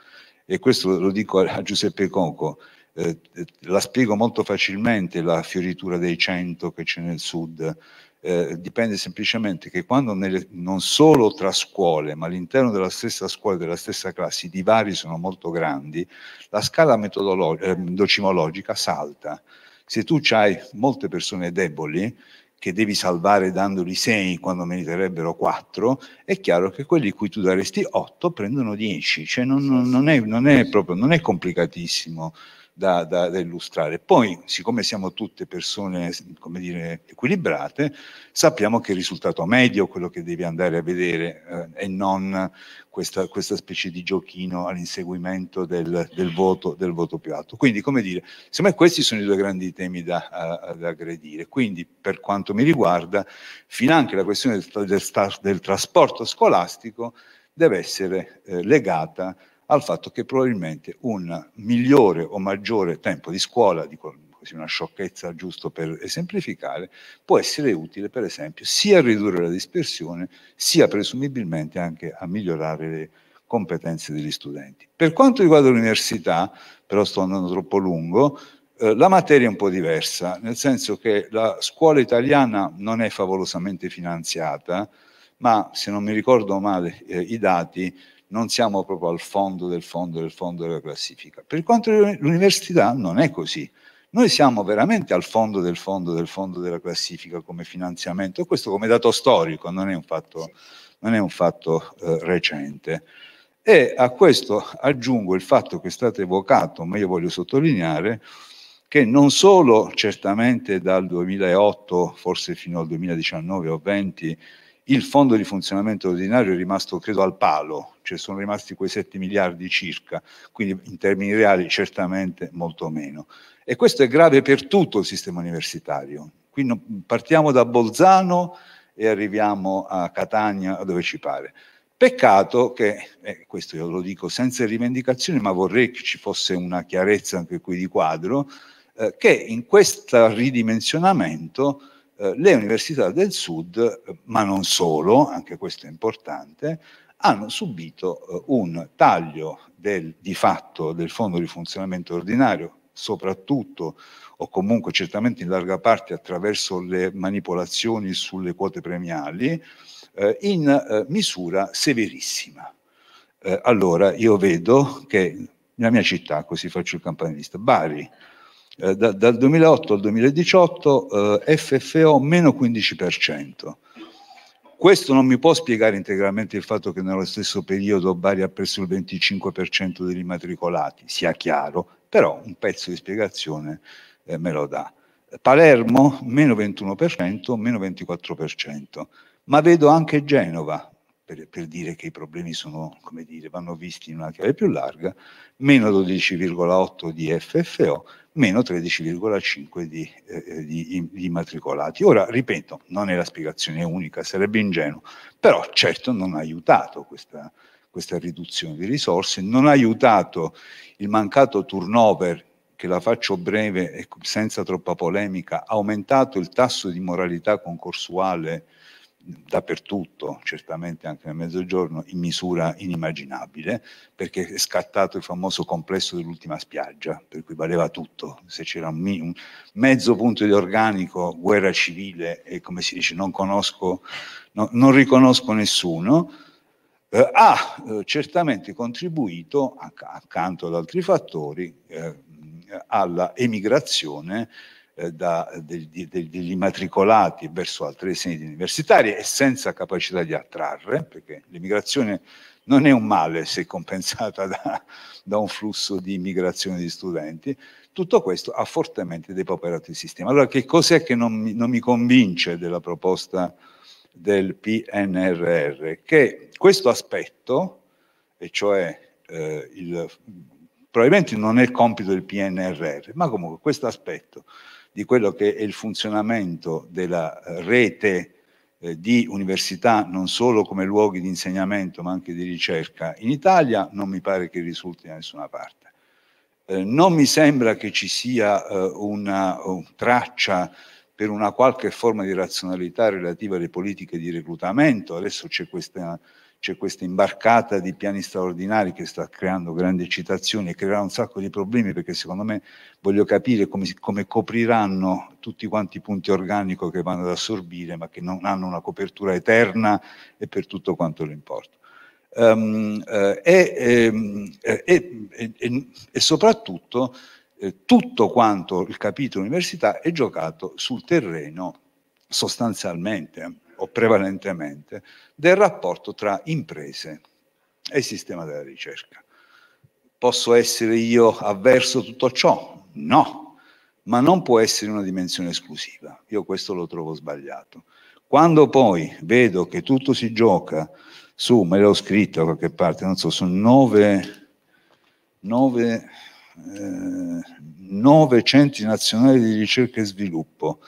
Speaker 5: E questo lo dico a, Giuseppe Conco, eh, eh, la spiego molto facilmente la fioritura dei 100 che c'è nel sud eh, dipende semplicemente che quando nelle, non solo tra scuole, ma all'interno della stessa scuola e della stessa classe i divari sono molto grandi, la scala eh, docimologica salta. Se tu hai molte persone deboli, che devi salvare dandogli 6 quando meriterebbero 4, è chiaro che quelli cui tu daresti 8 prendono 10, cioè non, non, è, non, è, proprio, non è complicatissimo da, da, da, illustrare. Poi, siccome siamo tutte persone, come dire, equilibrate, sappiamo che il risultato medio è quello che devi andare a vedere eh, e non questa, questa, specie di giochino all'inseguimento del, del, voto, del, voto, più alto. Quindi, come dire, secondo me questi sono i due grandi temi da, da aggredire. Quindi, per quanto mi riguarda, fin anche la questione del, del trasporto scolastico deve essere eh, legata al fatto che probabilmente un migliore o maggiore tempo di scuola, di una sciocchezza giusto per esemplificare, può essere utile per esempio sia a ridurre la dispersione, sia presumibilmente anche a migliorare le competenze degli studenti. Per quanto riguarda l'università, però sto andando troppo lungo, eh, la materia è un po' diversa, nel senso che la scuola italiana non è favolosamente finanziata, ma se non mi ricordo male eh, i dati, non siamo proprio al fondo del fondo del fondo della classifica. Per quanto riguarda l'università non è così. Noi siamo veramente al fondo del fondo del fondo della classifica come finanziamento, questo come dato storico, non è un fatto, è un fatto eh, recente. E a questo aggiungo il fatto che è stato evocato, ma io voglio sottolineare, che non solo certamente dal 2008, forse fino al 2019 o 2020, il fondo di funzionamento ordinario è rimasto, credo, al palo, cioè sono rimasti quei 7 miliardi circa, quindi in termini reali certamente molto meno. E questo è grave per tutto il sistema universitario. Quindi partiamo da Bolzano e arriviamo a Catania, dove ci pare. Peccato che, eh, questo io lo dico senza rivendicazioni, ma vorrei che ci fosse una chiarezza anche qui di quadro, eh, che in questo ridimensionamento eh, le università del sud, eh, ma non solo, anche questo è importante, hanno subito eh, un taglio del, di fatto del fondo di funzionamento ordinario, soprattutto o comunque certamente in larga parte attraverso le manipolazioni sulle quote premiali, eh, in eh, misura severissima. allora io vedo che nella mia città, così faccio il campanilista, Bari, eh, da, dal 2008 al 2018 eh, FFO meno 15%. Questo non mi può spiegare integralmente il fatto che nello stesso periodo Bari ha perso il 25% degli immatricolati, sia chiaro, però un pezzo di spiegazione eh, me lo dà. Palermo meno 21%, meno 24%, ma vedo anche Genova, per, per, dire che i problemi sono, come dire, vanno visti in una chiave più larga, meno 12,8 di FFO, meno 13,5 di, eh, eh di, di immatricolati. Ora, ripeto, non è la spiegazione unica, sarebbe ingenuo, però certo non ha aiutato questa, questa riduzione di risorse, non ha aiutato il mancato turnover che la faccio breve e senza troppa polemica, ha aumentato il tasso di moralità concorsuale dappertutto, certamente anche nel mezzogiorno, in misura inimmaginabile, perché è scattato il famoso complesso dell'ultima spiaggia, per cui valeva tutto, se c'era un, un mezzo punto di organico, guerra civile e come si dice, non conosco, no, non riconosco nessuno, eh, ha eh, certamente contribuito, acc accanto ad altri fattori, eh, alla emigrazione eh, da, eh, del, del, degli immatricolati verso altre sedi universitarie e senza capacità di attrarre, perché l'immigrazione non è un male se compensata da, da, un flusso di immigrazione di studenti, tutto questo ha fortemente depauperato il sistema. Allora che cos'è che non mi, non mi convince della proposta del PNRR? Che questo aspetto, e cioè eh, il, probabilmente non è il compito del PNRR, ma comunque questo aspetto di quello che è il funzionamento della eh, rete eh, di università non solo come luoghi di insegnamento ma anche di ricerca in Italia non mi pare che risulti da nessuna parte. Eh, non mi sembra che ci sia eh, una, una, traccia per una qualche forma di razionalità relativa alle politiche di reclutamento. Adesso c'è questa c'è questa imbarcata di piani straordinari che sta creando grandi eccitazioni e creerà un sacco di problemi perché secondo me voglio capire come, come copriranno tutti quanti i punti organico che vanno ad assorbire ma che non hanno una copertura eterna e per tutto quanto l'importo. Um, eh, e, eh, eh, e, soprattutto eh, tutto quanto il capitolo università è giocato sul terreno sostanzialmente eh o prevalentemente del rapporto tra imprese e sistema della ricerca. Posso essere io avverso tutto ciò? No, ma non può essere una dimensione esclusiva. Io questo lo trovo sbagliato. Quando poi vedo che tutto si gioca su, me l'ho scritto da qualche parte, non so, su nove, nove, eh, nove centri nazionali di ricerca e sviluppo,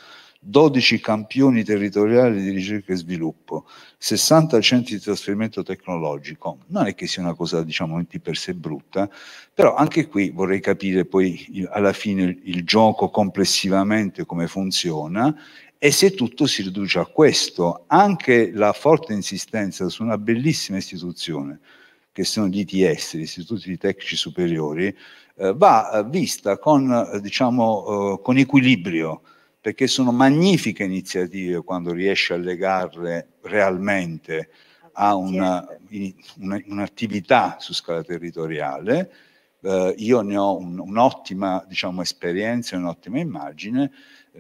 Speaker 5: 12 campioni territoriali di ricerca e sviluppo, 60 centri di trasferimento tecnologico. Non è che sia una cosa, diciamo, di per sé brutta, però anche qui vorrei capire poi alla fine il, il gioco complessivamente come funziona e se tutto si riduce a questo, anche la forte insistenza su una bellissima istituzione, che sono gli ITS, gli istituti tecnici superiori, eh, va vista con, diciamo, eh, con equilibrio perché sono magnifiche iniziative quando riesci a legarle realmente a ah, certo. un'attività una, un su scala territoriale. Eh, io ne ho un'ottima un diciamo, esperienza, un'ottima immagine,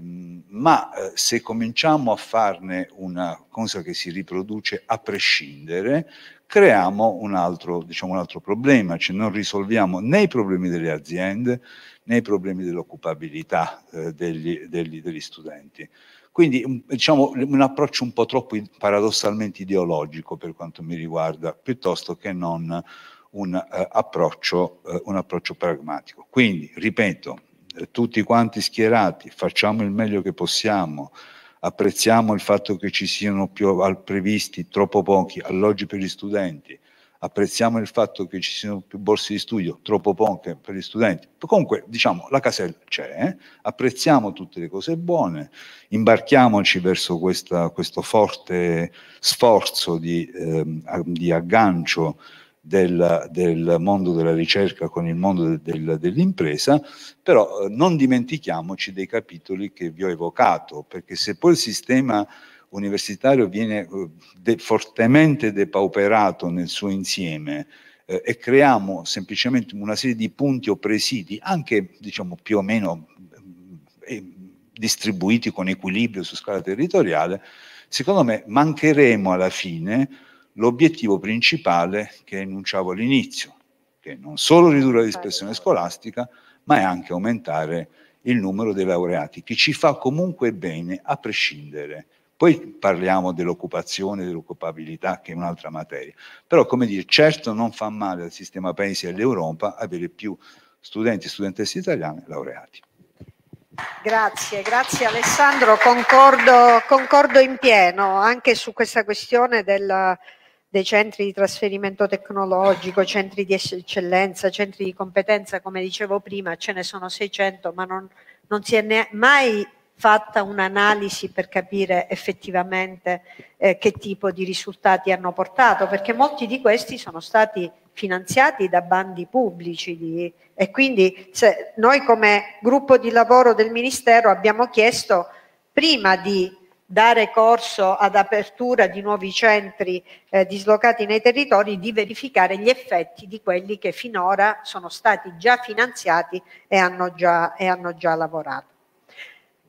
Speaker 5: mm, ma eh, se cominciamo a farne una cosa che si riproduce a prescindere, creiamo un altro, diciamo, un altro problema, cioè non risolviamo né i problemi delle aziende, nei problemi dell'occupabilità eh, degli, degli, degli, studenti. Quindi un, diciamo, un approccio un po' troppo paradossalmente ideologico per quanto mi riguarda, piuttosto che non un, eh, approccio, eh, un approccio pragmatico. Quindi, ripeto, eh, tutti quanti schierati, facciamo il meglio che possiamo, apprezziamo il fatto che ci siano più al previsti troppo pochi alloggi per gli studenti, apprezziamo il fatto che ci siano più borse di studio, troppo poche per gli studenti. Comunque, diciamo, la casella c'è, eh. apprezziamo tutte le cose buone, imbarchiamoci verso questa, questo forte sforzo di, ehm, di aggancio del, del, mondo della ricerca con il mondo del, del, dell'impresa, però eh, non dimentichiamoci dei capitoli che vi ho evocato, perché se poi il sistema universitario viene eh, de fortemente depauperato nel suo insieme eh, e creiamo semplicemente una serie di punti o presidi, anche diciamo, più o meno eh, eh, distribuiti con equilibrio su scala territoriale, secondo me mancheremo alla fine l'obiettivo principale che enunciavo all'inizio, che non solo ridurre la dispersione certo. scolastica, ma è anche aumentare il numero dei laureati, che ci fa comunque bene a prescindere poi parliamo dell'occupazione, dell'occupabilità, che è un'altra materia. Però, come dire, certo non fa male al sistema paese e all'Europa avere più studenti e studentesse italiane laureati.
Speaker 2: Grazie, grazie Alessandro, concordo, concordo, in pieno anche su questa questione del, dei centri di trasferimento tecnologico, centri di eccellenza, centri di competenza, come dicevo prima ce ne sono 600 ma non, non si è mai fatta un'analisi per capire effettivamente eh, che tipo di risultati hanno portato, perché molti di questi sono stati finanziati da bandi pubblici di, e quindi noi come gruppo di lavoro del Ministero abbiamo chiesto prima di dare corso ad apertura di nuovi centri eh, dislocati nei territori, di verificare gli effetti di quelli che finora sono stati già finanziati e hanno già, e hanno già lavorato.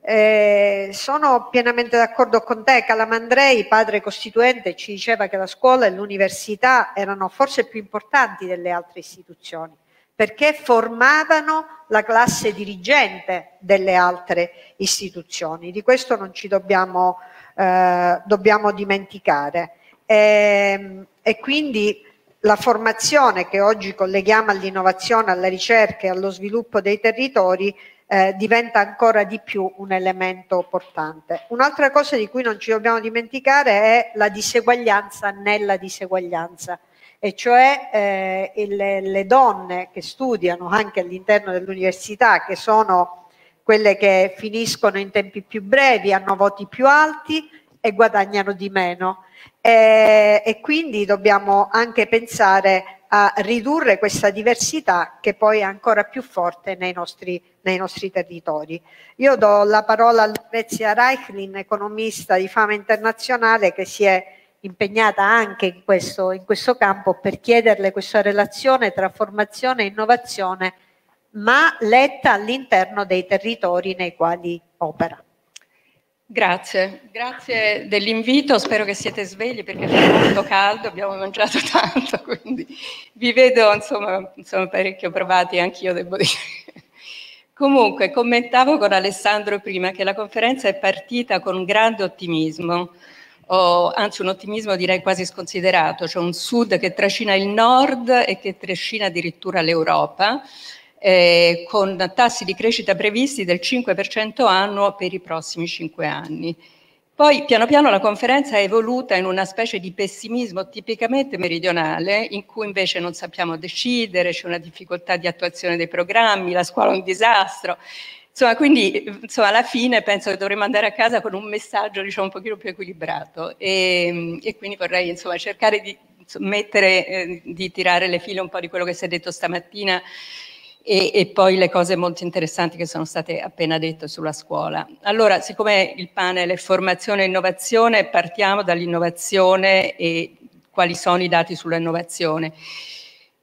Speaker 2: Eh, sono pienamente d'accordo con te, Calamandrei, padre costituente, ci diceva che la scuola e l'università erano forse più importanti delle altre istituzioni perché formavano la classe dirigente delle altre istituzioni. Di questo non ci dobbiamo, eh, dobbiamo dimenticare. E, ehm, e quindi la formazione che oggi colleghiamo all'innovazione, alla ricerca e allo sviluppo dei territori eh, diventa ancora di più un elemento portante. Un'altra cosa di cui non ci dobbiamo dimenticare è la diseguaglianza nella diseguaglianza e cioè eh, le, le, donne che studiano anche all'interno dell'università, che sono quelle che finiscono in tempi più brevi, hanno voti più alti e guadagnano di meno. Eh, e quindi dobbiamo anche pensare a ridurre questa diversità che poi è ancora più forte nei nostri, nei nostri territori. Io do la parola a Lucrezia Reichlin, economista di fama internazionale che si è impegnata anche in questo, in questo campo per chiederle questa relazione tra formazione e innovazione ma letta all'interno dei territori nei quali opera. Grazie,
Speaker 6: grazie dell'invito, spero che siete svegli perché fa molto caldo, abbiamo mangiato tanto, quindi vi vedo insomma, insomma parecchio provati anch'io, devo dire. Comunque, commentavo con Alessandro prima che la conferenza è partita con grande ottimismo, o, anzi un ottimismo direi quasi sconsiderato, cioè un sud che trascina il nord e che trascina addirittura l'Europa eh, con tassi di crescita previsti del 5% annuo per i prossimi 5 anni. Poi piano piano la conferenza è evoluta in una specie di pessimismo tipicamente meridionale, in cui invece non sappiamo decidere, c'è una difficoltà di attuazione dei programmi, la scuola è un disastro. Insomma, quindi insomma, alla fine penso che dovremmo andare a casa con un messaggio diciamo, un pochino più equilibrato e, ehm, e quindi vorrei insomma, cercare di, mettere, eh, di tirare le file un po' di quello che si è detto stamattina e, e, poi le cose molto interessanti che sono state appena dette sulla scuola. Allora, siccome il panel è formazione e innovazione, partiamo dall'innovazione e quali sono i dati sull'innovazione.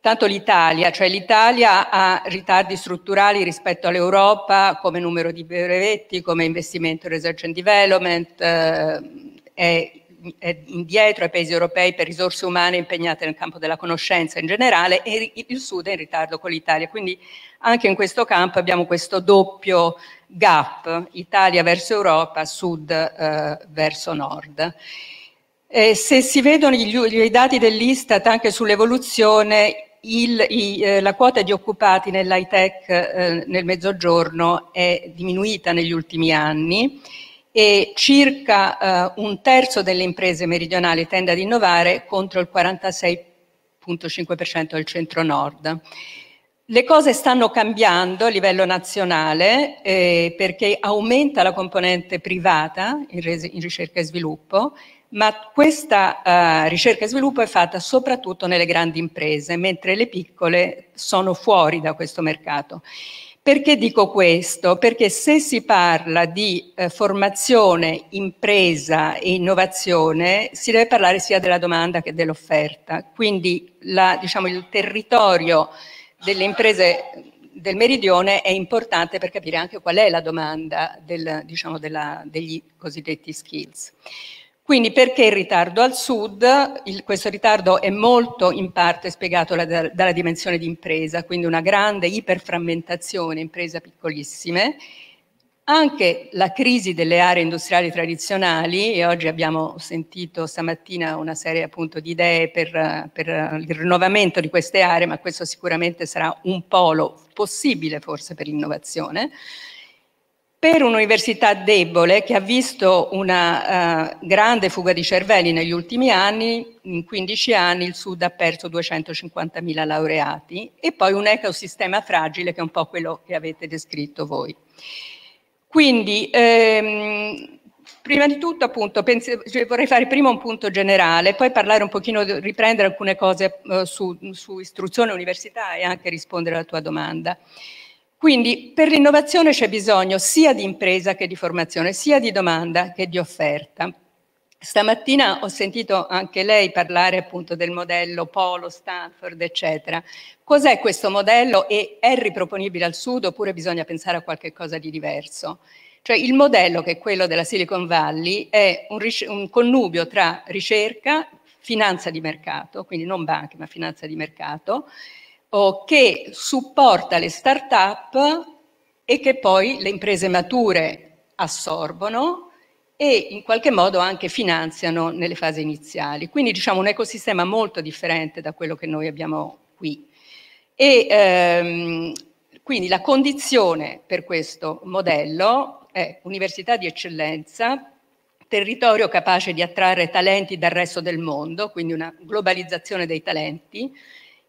Speaker 6: Tanto l'Italia, cioè l'Italia ha ritardi strutturali rispetto all'Europa come numero di brevetti, come investimento in research and development, eh, è è indietro ai paesi europei per risorse umane impegnate nel campo della conoscenza in generale e il Sud è in ritardo con l'Italia. Quindi anche in questo campo abbiamo questo doppio gap, Italia verso Europa, Sud eh, verso Nord. Eh, se si vedono gli, i dati dell'Istat anche sull'evoluzione, il, i, eh, la quota di occupati nell'high tech eh, nel mezzogiorno è diminuita negli ultimi anni e circa eh, un terzo delle imprese meridionali tende ad innovare contro il 46,5% del centro-nord. Le cose stanno cambiando a livello nazionale eh, perché aumenta la componente privata in, resi- in ricerca e sviluppo, ma questa eh, ricerca e sviluppo è fatta soprattutto nelle grandi imprese, mentre le piccole sono fuori da questo mercato. Perché dico questo? Perché se si parla di eh, formazione, impresa e innovazione, si deve parlare sia della domanda che dell'offerta. Quindi la, diciamo, il territorio delle imprese del meridione è importante per capire anche qual è la domanda del, diciamo, della, degli cosiddetti skills. Quindi perché il ritardo al sud? Il, questo ritardo è molto in parte spiegato la, dalla dimensione di impresa, quindi una grande iperframmentazione, impresa piccolissime. Anche la crisi delle aree industriali tradizionali, e oggi abbiamo sentito stamattina una serie appunto di idee per, per il rinnovamento di queste aree, ma questo sicuramente sarà un polo possibile forse per l'innovazione. Per un'università debole che ha visto una uh, grande fuga di cervelli negli ultimi anni, in 15 anni il Sud ha perso 250.000 laureati e poi un ecosistema fragile che è un po' quello che avete descritto voi. Quindi, ehm, prima di tutto appunto penso, cioè, vorrei fare prima un punto generale, poi parlare un pochino, riprendere alcune cose eh, su, su istruzione, università e anche rispondere alla tua domanda. Quindi per l'innovazione c'è bisogno sia di impresa che di formazione, sia di domanda che di offerta. Stamattina ho sentito anche lei parlare appunto del modello Polo, Stanford, eccetera. Cos'è questo modello e è riproponibile al Sud oppure bisogna pensare a qualche cosa di diverso? Cioè il modello che è quello della Silicon Valley è un, un connubio tra ricerca, finanza di mercato, quindi non banche ma finanza di mercato, oh, che supporta le start-up e che poi le imprese mature assorbono e in qualche modo anche finanziano nelle fasi iniziali. Quindi diciamo un ecosistema molto differente da quello che noi abbiamo qui. E, ehm, quindi la condizione per questo modello è università di eccellenza, territorio capace di attrarre talenti dal resto del mondo, quindi una globalizzazione dei talenti,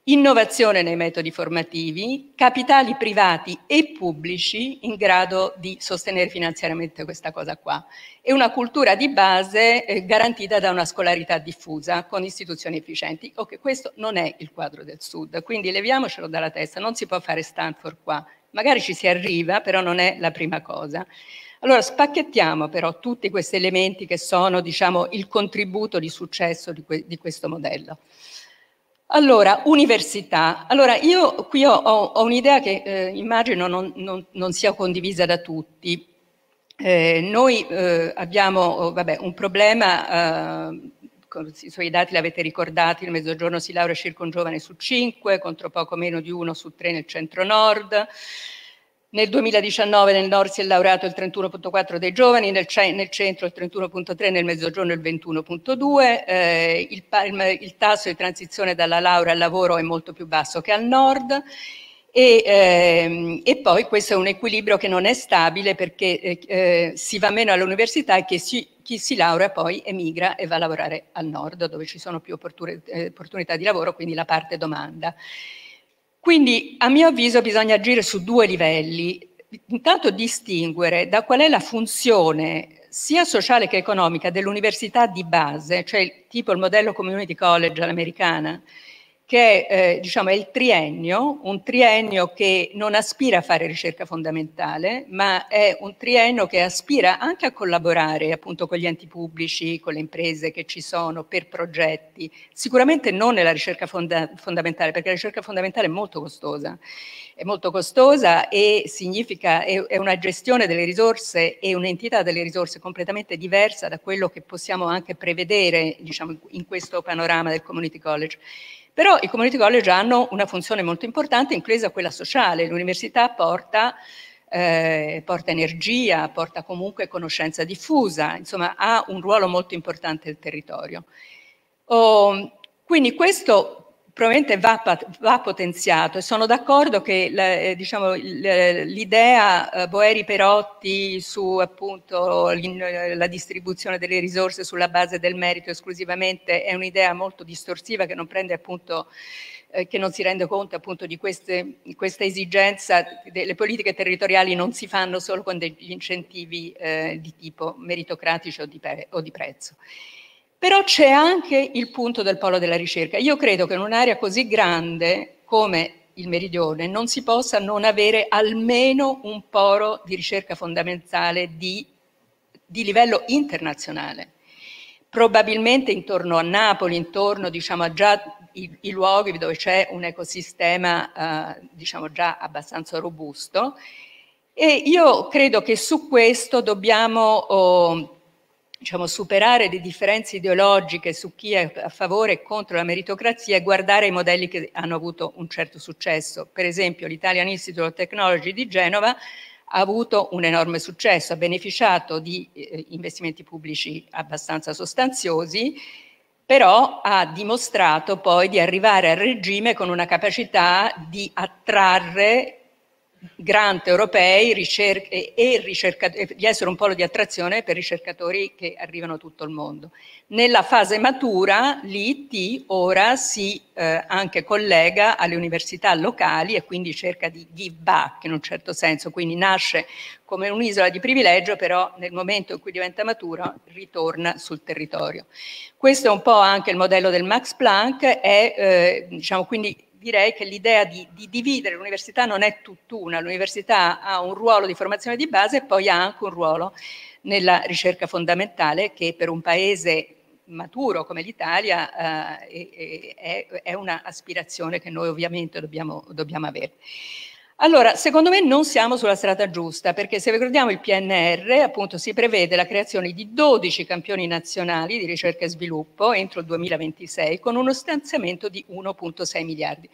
Speaker 6: innovazione nei metodi formativi, capitali privati e pubblici in grado di sostenere finanziariamente questa cosa qua e una cultura di base eh, garantita da una scolarità diffusa con istituzioni efficienti. Ok, questo non è il quadro del Sud, quindi leviamocelo dalla testa, non si può fare Stanford qua, magari ci si arriva, però non è la prima cosa. Allora spacchettiamo però tutti questi elementi che sono diciamo, il contributo di successo di, que di questo modello. Allora, università. Allora, io qui ho, ho un'idea che eh, immagino non, non, non, sia condivisa da tutti. Eh, noi eh, abbiamo oh, vabbè, un problema, eh, i suoi dati l'avete ricordati, il mezzogiorno si laurea circa un giovane su cinque, contro poco meno di uno su tre nel centro-nord. Nel 2019 nel nord si è laureato il 31.4 dei giovani, nel, nel centro il 31.3, nel mezzogiorno il 21.2. Eh, il, il, il, tasso di transizione dalla laurea al lavoro è molto più basso che al nord. E, ehm, e poi questo è un equilibrio che non è stabile perché eh, eh si va meno all'università e si, chi si laurea poi emigra e va a lavorare al nord dove ci sono più eh, opportunità di lavoro, quindi la parte domanda. Quindi, a mio avviso, bisogna agire su due livelli. Intanto distinguere da qual è la funzione sia sociale che economica dell'università di base, cioè tipo il modello community college all'americana, che eh, diciamo, è il triennio, un triennio che non aspira a fare ricerca fondamentale, ma è un triennio che aspira anche a collaborare appunto con gli enti pubblici, con le imprese che ci sono per progetti, sicuramente non nella ricerca fonda fondamentale, perché la ricerca fondamentale è molto costosa, è molto costosa e significa, è, è una gestione delle risorse e un'entità delle risorse completamente diversa da quello che possiamo anche prevedere diciamo, in questo panorama del community college. Però i community college hanno una funzione molto importante, inclusa quella sociale. L'università porta, eh, porta energia, porta comunque conoscenza diffusa, insomma ha un ruolo molto importante nel territorio. Oh, quindi questo probabilmente va, va, potenziato e sono d'accordo che eh, diciamo, eh, l'idea diciamo, eh, Boeri-Perotti su appunto eh, la distribuzione delle risorse sulla base del merito esclusivamente è un'idea molto distorsiva che non prende appunto che non si rende conto appunto di queste, questa esigenza, le politiche territoriali non si fanno solo con degli incentivi eh, di tipo meritocratici o di, o di prezzo. Però c'è anche il punto del polo della ricerca. Io credo che in un'area così grande come il meridione non si possa non avere almeno un polo di ricerca fondamentale di, di livello internazionale. Probabilmente intorno a Napoli, intorno diciamo, a già i, i, luoghi dove c'è un ecosistema eh, diciamo già abbastanza robusto e io credo che su questo dobbiamo oh, diciamo, superare le differenze ideologiche su chi è a favore e contro la meritocrazia e guardare i modelli che hanno avuto un certo successo. Per esempio l'Italian Institute of Technology di Genova ha avuto un enorme successo, ha beneficiato di eh, investimenti pubblici abbastanza sostanziosi, però ha dimostrato poi di arrivare al regime con una capacità di attrarre grant europei ricerche, e di essere un polo di attrazione per ricercatori che arrivano da tutto il mondo. Nella fase matura l'IT ora si eh, anche collega alle università locali e quindi cerca di give back in un certo senso, quindi nasce come un'isola di privilegio, però nel momento in cui diventa matura ritorna sul territorio. Questo è un po' anche il modello del Max Planck, è eh, diciamo quindi direi che l'idea di, di dividere l'università non è tutt'una, l'università ha un ruolo di formazione di base e poi ha anche un ruolo nella ricerca fondamentale che per un paese maturo come l'Italia eh, è, è un'aspirazione che noi ovviamente dobbiamo, dobbiamo avere. Allora, secondo me non siamo sulla strada giusta, perché se ricordiamo il PNR, appunto, si prevede la creazione di 12 campioni nazionali di ricerca e sviluppo entro il 2026 con uno stanziamento di 1.6 miliardi.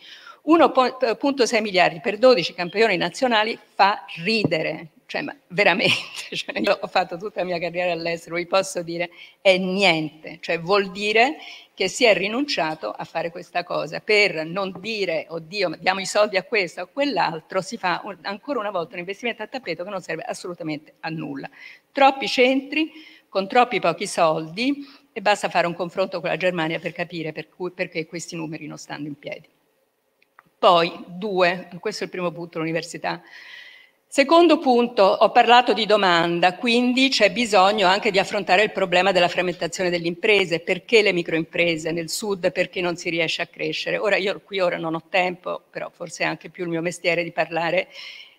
Speaker 6: 1.6 miliardi per 12 campioni nazionali fa ridere, cioè ma veramente, cioè, io ho fatto tutta la mia carriera all'estero, vi posso dire, è niente, cioè vuol dire che si è rinunciato a fare questa cosa per non dire oddio diamo i soldi a questo o a quell'altro si fa un, ancora una volta un investimento a tappeto che non serve assolutamente a nulla troppi centri con troppi pochi soldi e basta fare un confronto con la Germania per capire per cui, perché questi numeri non stanno in piedi poi, due, questo è il primo punto, l'università. Secondo punto, ho parlato di domanda, quindi c'è bisogno anche di affrontare il problema della frammentazione delle imprese, perché le microimprese nel sud, perché non si riesce a crescere. Ora io qui ora non ho tempo, però forse è anche più il mio mestiere di parlare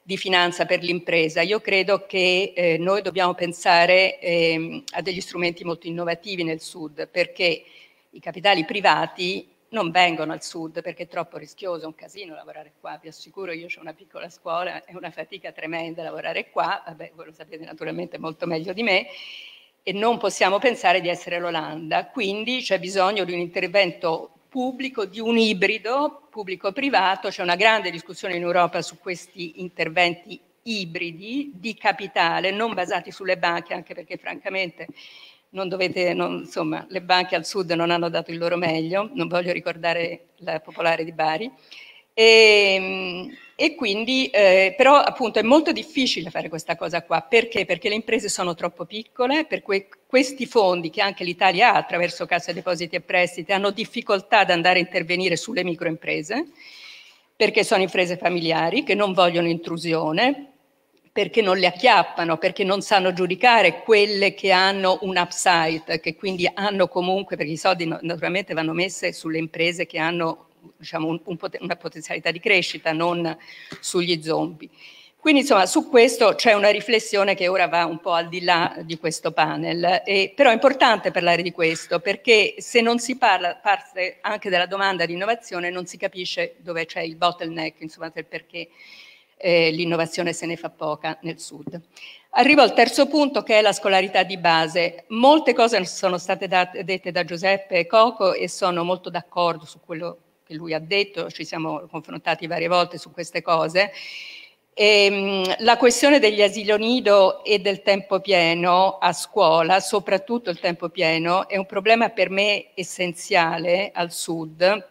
Speaker 6: di finanza per l'impresa. Io credo che eh, noi dobbiamo pensare eh, a degli strumenti molto innovativi nel sud, perché i capitali privati non vengono al sud perché è troppo rischioso, è un casino lavorare qua, vi assicuro, io ho una piccola scuola, è una fatica tremenda lavorare qua, vabbè, voi lo sapete naturalmente molto meglio di me, e non possiamo pensare di essere l'Olanda, quindi c'è bisogno di un intervento pubblico, di un ibrido pubblico-privato, c'è una grande discussione in Europa su questi interventi ibridi di capitale, non basati sulle banche, anche perché francamente non dovete, non, insomma, le banche al sud non hanno dato il loro meglio, non voglio ricordare la Popolare di Bari. E, ehm, e quindi, eh, però appunto è molto difficile fare questa cosa qua, perché? Perché le imprese sono troppo piccole, per cui questi fondi che anche l'Italia ha attraverso Cassa Depositi e Prestiti hanno difficoltà ad andare a intervenire sulle microimprese, perché sono imprese familiari che non vogliono intrusione, perché non le acchiappano, perché non sanno giudicare quelle che hanno un upside, che quindi hanno comunque, perché i soldi naturalmente vanno messi sulle imprese che hanno diciamo, un, un, una potenzialità di crescita, non sugli zombie. Quindi insomma su questo c'è una riflessione che ora va un po' al di là di questo panel, e, però è importante parlare di questo perché se non si parla parte anche della domanda di innovazione non si capisce dove c'è il bottleneck, insomma del perché eh, l'innovazione se ne fa poca nel sud. Arrivo al terzo punto che è la scolarità di base. Molte cose sono state date, dette da Giuseppe Coco e sono molto d'accordo su quello che lui ha detto, ci siamo confrontati varie volte su queste cose. E, ehm, la questione degli asilo nido e del tempo pieno a scuola, soprattutto il tempo pieno, è un problema per me essenziale al sud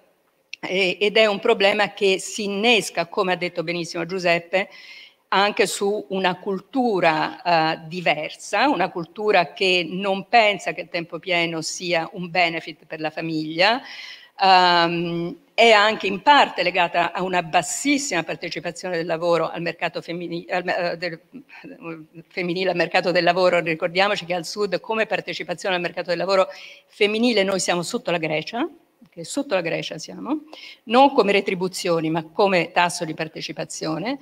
Speaker 6: eh, ed è un problema che si innesca, come ha detto benissimo Giuseppe, anche su una cultura eh, diversa, una cultura che non pensa che il tempo pieno sia un benefit per la famiglia, ehm, è anche in parte legata a una bassissima partecipazione del lavoro al mercato femminile, al, eh, del, eh, femminile, al mercato del lavoro. Ricordiamoci che al sud come partecipazione al mercato del lavoro femminile noi siamo sotto la Grecia, che sotto la Grecia siamo, non come retribuzioni ma come tasso di partecipazione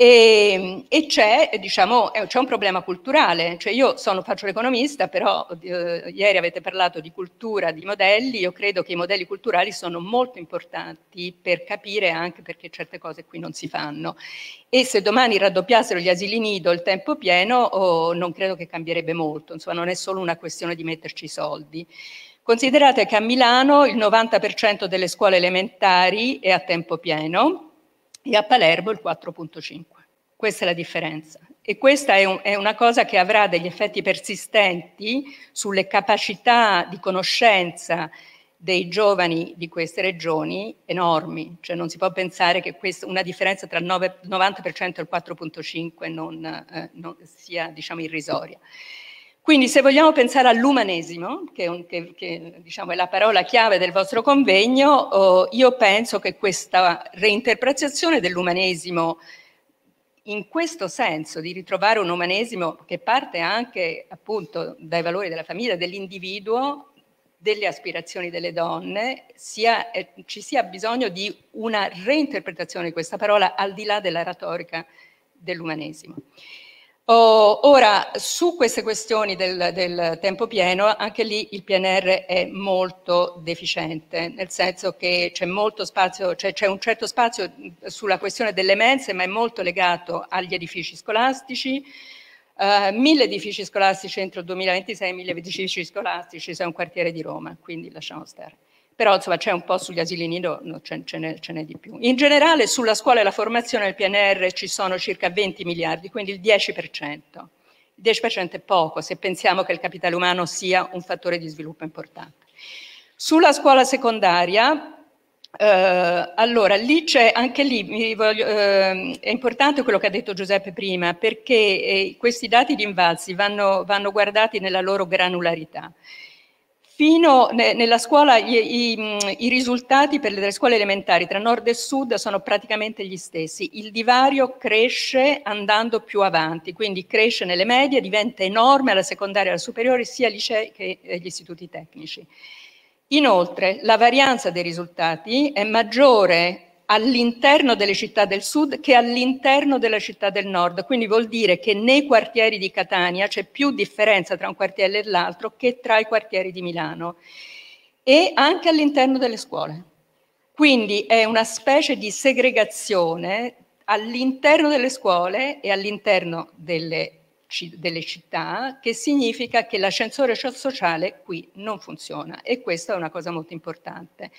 Speaker 6: e, e c'è, diciamo, un problema culturale, cioè io sono, faccio l'economista, però eh, ieri avete parlato di cultura, di modelli, io credo che i modelli culturali sono molto importanti per capire anche perché certe cose qui non si fanno e se domani raddoppiassero gli asili nido il tempo pieno oh, non credo che cambierebbe molto, insomma non è solo una questione di metterci i soldi. Considerate che a Milano il 90% delle scuole elementari è a tempo pieno e a Palermo il 4.5. Questa è la differenza. E questa è, un, è, una cosa che avrà degli effetti persistenti sulle capacità di conoscenza dei giovani di queste regioni enormi. Cioè non si può pensare che questa, una differenza tra il 90% e il 4.5 non, eh, non sia diciamo, irrisoria. Quindi se vogliamo pensare all'umanesimo, che, è, un, che, che, diciamo, è la parola chiave del vostro convegno, oh, io penso che questa reinterpretazione dell'umanesimo in questo senso di ritrovare un umanesimo che parte anche appunto dai valori della famiglia, dell'individuo, delle aspirazioni delle donne, sia, eh, ci sia bisogno di una reinterpretazione di questa parola al di là della retorica dell'umanesimo. Oh, ora, su queste questioni del, del, tempo pieno, anche lì il PNR è molto deficiente, nel senso che c'è molto spazio, cioè c'è un certo spazio sulla questione delle mense, ma è molto legato agli edifici scolastici. Uh, mille edifici scolastici entro il 2026, mille edifici scolastici se è un quartiere di Roma, quindi lasciamo stare però insomma c'è un po' sugli asili nido, no, ce, ce n'è di più. In generale sulla scuola e la formazione del PNR ci sono circa 20 miliardi, quindi il 10%. Il 10% è poco se pensiamo che il capitale umano sia un fattore di sviluppo importante. Sulla scuola secondaria, eh, allora lì c'è anche lì, voglio, eh, è importante quello che ha detto Giuseppe prima, perché eh, questi dati di invalsi vanno, vanno guardati nella loro granularità. Fino ne, nella scuola i, i, mm, i, risultati per le scuole elementari tra nord e sud sono praticamente gli stessi. Il divario cresce andando più avanti, quindi cresce nelle medie, diventa enorme alla secondaria e alla superiore, sia licei che eh, gli istituti tecnici. Inoltre, la varianza dei risultati è maggiore all'interno delle città del sud che all'interno della città del nord. Quindi vuol dire che nei quartieri di Catania c'è più differenza tra un quartiere e l'altro che tra i quartieri di Milano e anche all'interno delle scuole. Quindi è una specie di segregazione all'interno delle scuole e all'interno delle, delle, città che significa che l'ascensore sociale qui non funziona e questa è una cosa molto importante.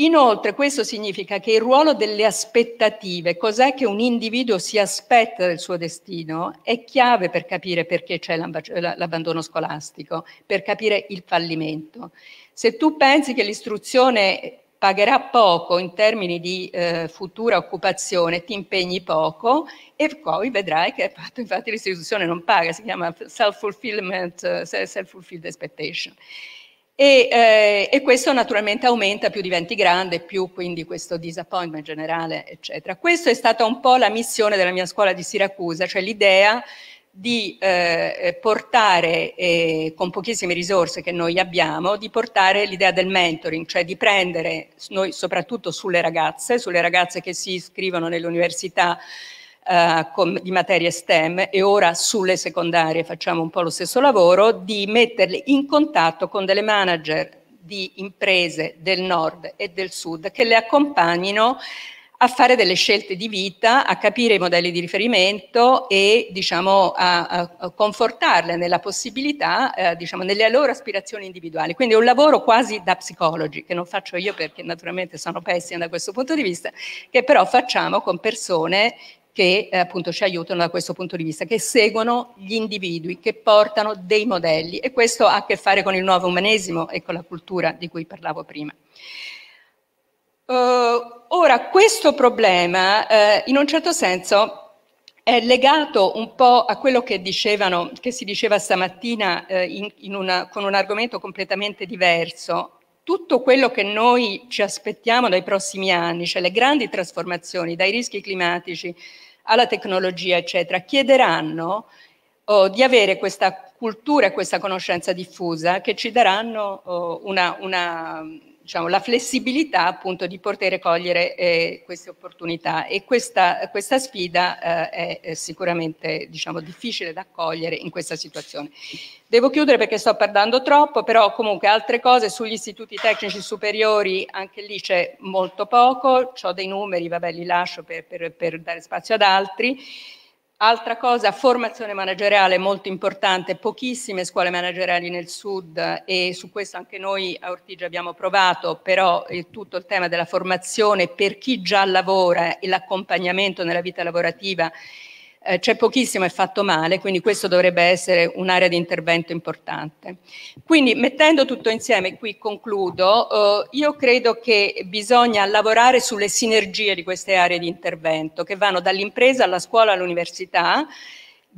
Speaker 6: Inoltre questo significa che il ruolo delle aspettative, cos'è che un individuo si aspetta del suo destino, è chiave per capire perché c'è l'abbandono scolastico, per capire il fallimento. Se tu pensi che l'istruzione pagherà poco in termini di eh, futura occupazione, ti impegni poco e poi vedrai che infatti l'istituzione non paga, si chiama self-fulfillment, eh, self-fulfilled expectation. E, eh, e, questo naturalmente aumenta più diventi grande, più quindi questo disappointment generale, eccetera. Questa è stata un po' la missione della mia scuola di Siracusa, cioè l'idea di eh, eh, portare, eh, con pochissime risorse che noi abbiamo, di portare l'idea del mentoring, cioè di prendere noi soprattutto sulle ragazze, sulle ragazze che si iscrivono nell'università eh, con, di materie STEM e ora sulle secondarie facciamo un po' lo stesso lavoro, di metterle in contatto con delle manager di imprese del nord e del sud che le accompagnino a fare delle scelte di vita, a capire i modelli di riferimento e diciamo, a, a confortarle nella possibilità, eh, diciamo, nelle loro aspirazioni individuali. Quindi è un lavoro quasi da psicologi, che non faccio io perché naturalmente sono pessima da questo punto di vista, che però facciamo con persone che eh, appunto ci aiutano da questo punto di vista, che seguono gli individui, che portano dei modelli e questo ha a che fare con il nuovo umanesimo e con la cultura di cui parlavo prima. Uh, ora, questo problema eh, in un certo senso è legato un po' a quello che, dicevano, che si diceva stamattina eh, in, in una, con un argomento completamente diverso. Tutto quello che noi ci aspettiamo dai prossimi anni, cioè le grandi trasformazioni, dai rischi climatici, alla tecnologia, eccetera, chiederanno oh, di avere questa cultura e questa conoscenza diffusa che ci daranno oh, una, una diciamo, la flessibilità appunto di poter cogliere eh, queste opportunità e questa, questa sfida eh, è sicuramente diciamo, difficile da cogliere in questa situazione. Devo chiudere perché sto parlando troppo, però comunque altre cose sugli istituti tecnici superiori, anche lì c'è molto poco, ho dei numeri, vabbè li lascio per, per, per dare spazio ad altri. Altra cosa, formazione manageriale molto importante, pochissime scuole manageriali nel sud e su questo anche noi a Ortigia abbiamo provato, però il, eh, tutto il tema della formazione per chi già lavora e l'accompagnamento nella vita lavorativa eh, c'è pochissimo e fatto male, quindi questo dovrebbe essere un'area di intervento importante. Quindi mettendo tutto insieme, qui concludo, eh, io credo che bisogna lavorare sulle sinergie di queste aree di intervento che vanno dall'impresa alla scuola all'università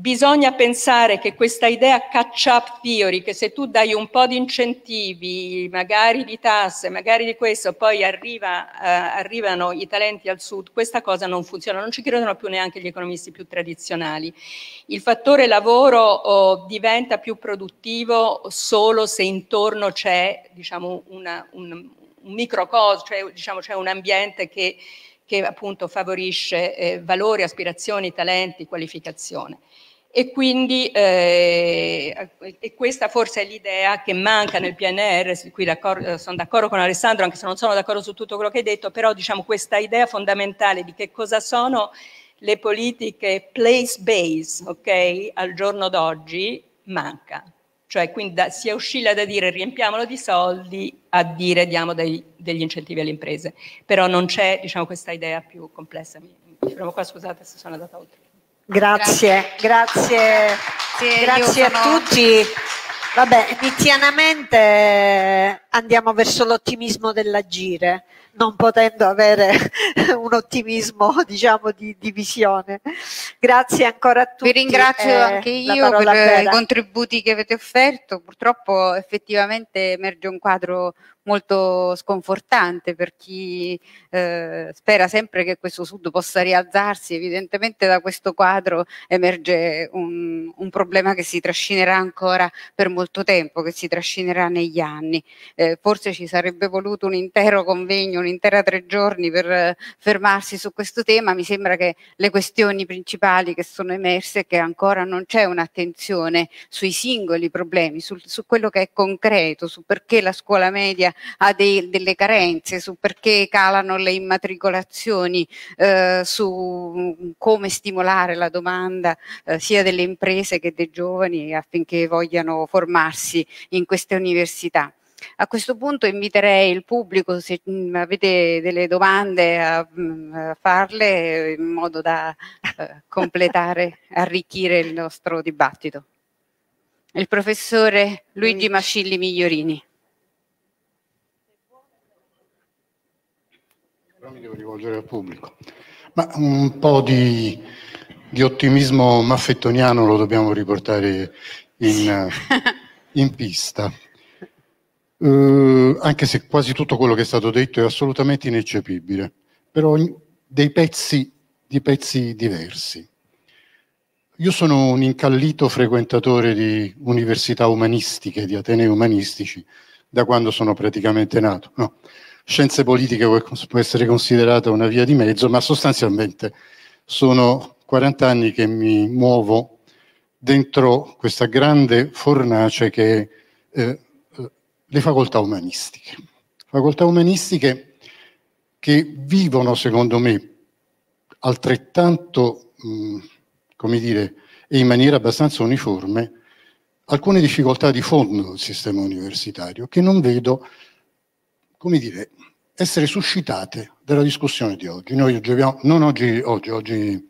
Speaker 6: bisogna pensare che questa idea catch-up theory, che se tu dai un po' di incentivi, magari di tasse, magari di questo, poi arriva, eh, arrivano i talenti al sud, questa cosa non funziona, non ci credono più neanche gli economisti più tradizionali. Il fattore lavoro oh, diventa più produttivo solo se intorno c'è diciamo, una, un, un microcosmo, cioè diciamo, c'è un ambiente che, che appunto favorisce eh, valori, aspirazioni, talenti, qualificazione e quindi eh, e questa forse è l'idea che manca nel PNR, su cui sono d'accordo con Alessandro, anche se non sono d'accordo su tutto quello che hai detto, però diciamo questa idea fondamentale di che cosa sono le politiche place-based, ok, al giorno d'oggi manca. Cioè quindi da, si oscilla da dire riempiamolo di soldi a dire diamo dei, degli incentivi alle imprese, però non c'è diciamo, questa idea più complessa. Mi fermo qua, scusate se sono andata oltre.
Speaker 2: Grazie, grazie, grazie, grazie a sono... tutti. Vabbè, inizianamente eh, andiamo verso l'ottimismo dell'agire non potendo avere un ottimismo diciamo di, di visione.
Speaker 1: Grazie ancora a tutti. Vi ringrazio eh, anche io per i contributi che avete offerto, purtroppo effettivamente emerge un quadro molto sconfortante per chi eh, spera sempre che questo Sud possa rialzarsi. Evidentemente da questo quadro emerge un, un, problema che si trascinerà ancora per molto tempo, che si trascinerà negli anni. Eh, forse ci sarebbe voluto un intero convegno un'intera tre giorni per eh, fermarsi su questo tema, mi sembra che le questioni principali che sono emerse è che ancora non c'è un'attenzione sui singoli problemi, su, su, quello che è concreto, su perché la scuola media ha dei, delle carenze, su perché calano le immatricolazioni, eh, su mm, come stimolare la domanda eh, sia delle imprese che dei giovani affinché vogliano formarsi in queste università. A questo punto inviterei il pubblico, se mm, avete delle domande, a, mm, farle eh, in modo da eh, completare, arricchire il nostro dibattito. Il professore Luigi Mascilli Migliorini.
Speaker 7: Però mi devo rivolgere al pubblico. Ma un po' di, di ottimismo maffettoniano lo dobbiamo riportare in, in pista. Eh, anche se quasi tutto quello che è stato detto è assolutamente ineccepibile, però dei pezzi, di pezzi diversi. Io sono un incallito frequentatore di università umanistiche, di atenei umanistici, da quando sono praticamente nato. No. Scienze politiche può essere considerata una via di mezzo, ma sostanzialmente sono 40 anni che mi muovo dentro questa grande fornace che è eh, le facoltà umanistiche. Facoltà umanistiche che vivono, secondo me, altrettanto, mh, mm, come dire, e in maniera abbastanza uniforme, alcune difficoltà di fondo del sistema universitario che non vedo, come dire, essere suscitate dalla discussione di oggi. Noi oggi abbiamo, non oggi, oggi, oggi,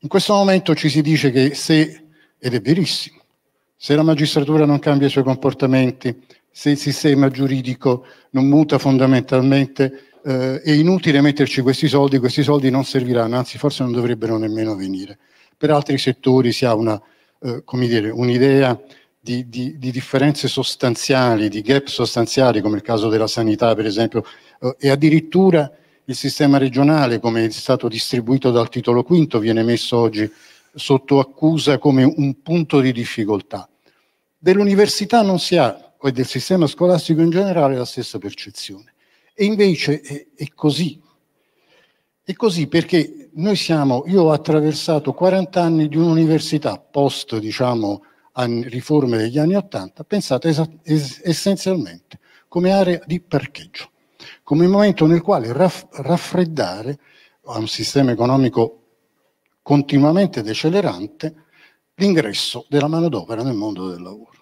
Speaker 7: in questo momento ci si dice che se, ed è verissimo, se la magistratura non cambia i suoi comportamenti, se il sistema giuridico non muta fondamentalmente eh, è inutile metterci questi soldi, questi soldi non serviranno, anzi forse non dovrebbero nemmeno venire. Per altri settori si ha una, eh, dire, un'idea di, di, di, differenze sostanziali, di gap sostanziali, come il caso della sanità per esempio, eh, e addirittura il sistema regionale, come è stato distribuito dal titolo quinto, viene messo oggi sotto accusa come un punto di difficoltà. Dell'università non si ha e del sistema scolastico in generale la stessa percezione. E invece è, è così. È così perché noi siamo, io ho attraversato 40 anni di un'università post, diciamo, riforme degli anni 80, pensata es essenzialmente come area di parcheggio, come momento nel quale raff raffreddare a un sistema economico continuamente decelerante l'ingresso della manodopera nel mondo del lavoro.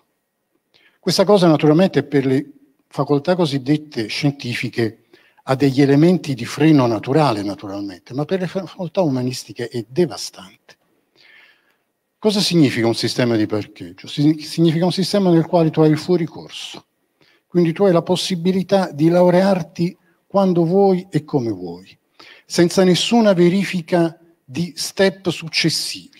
Speaker 7: Questa cosa naturalmente per le facoltà cosiddette scientifiche ha degli elementi di freno naturale, naturalmente, ma per le facoltà umanistiche è devastante. Cosa significa un sistema di parcheggio? Significa un sistema nel quale tu hai il fuoricorso, quindi tu hai la possibilità di laurearti quando vuoi e come vuoi, senza nessuna verifica di step successivi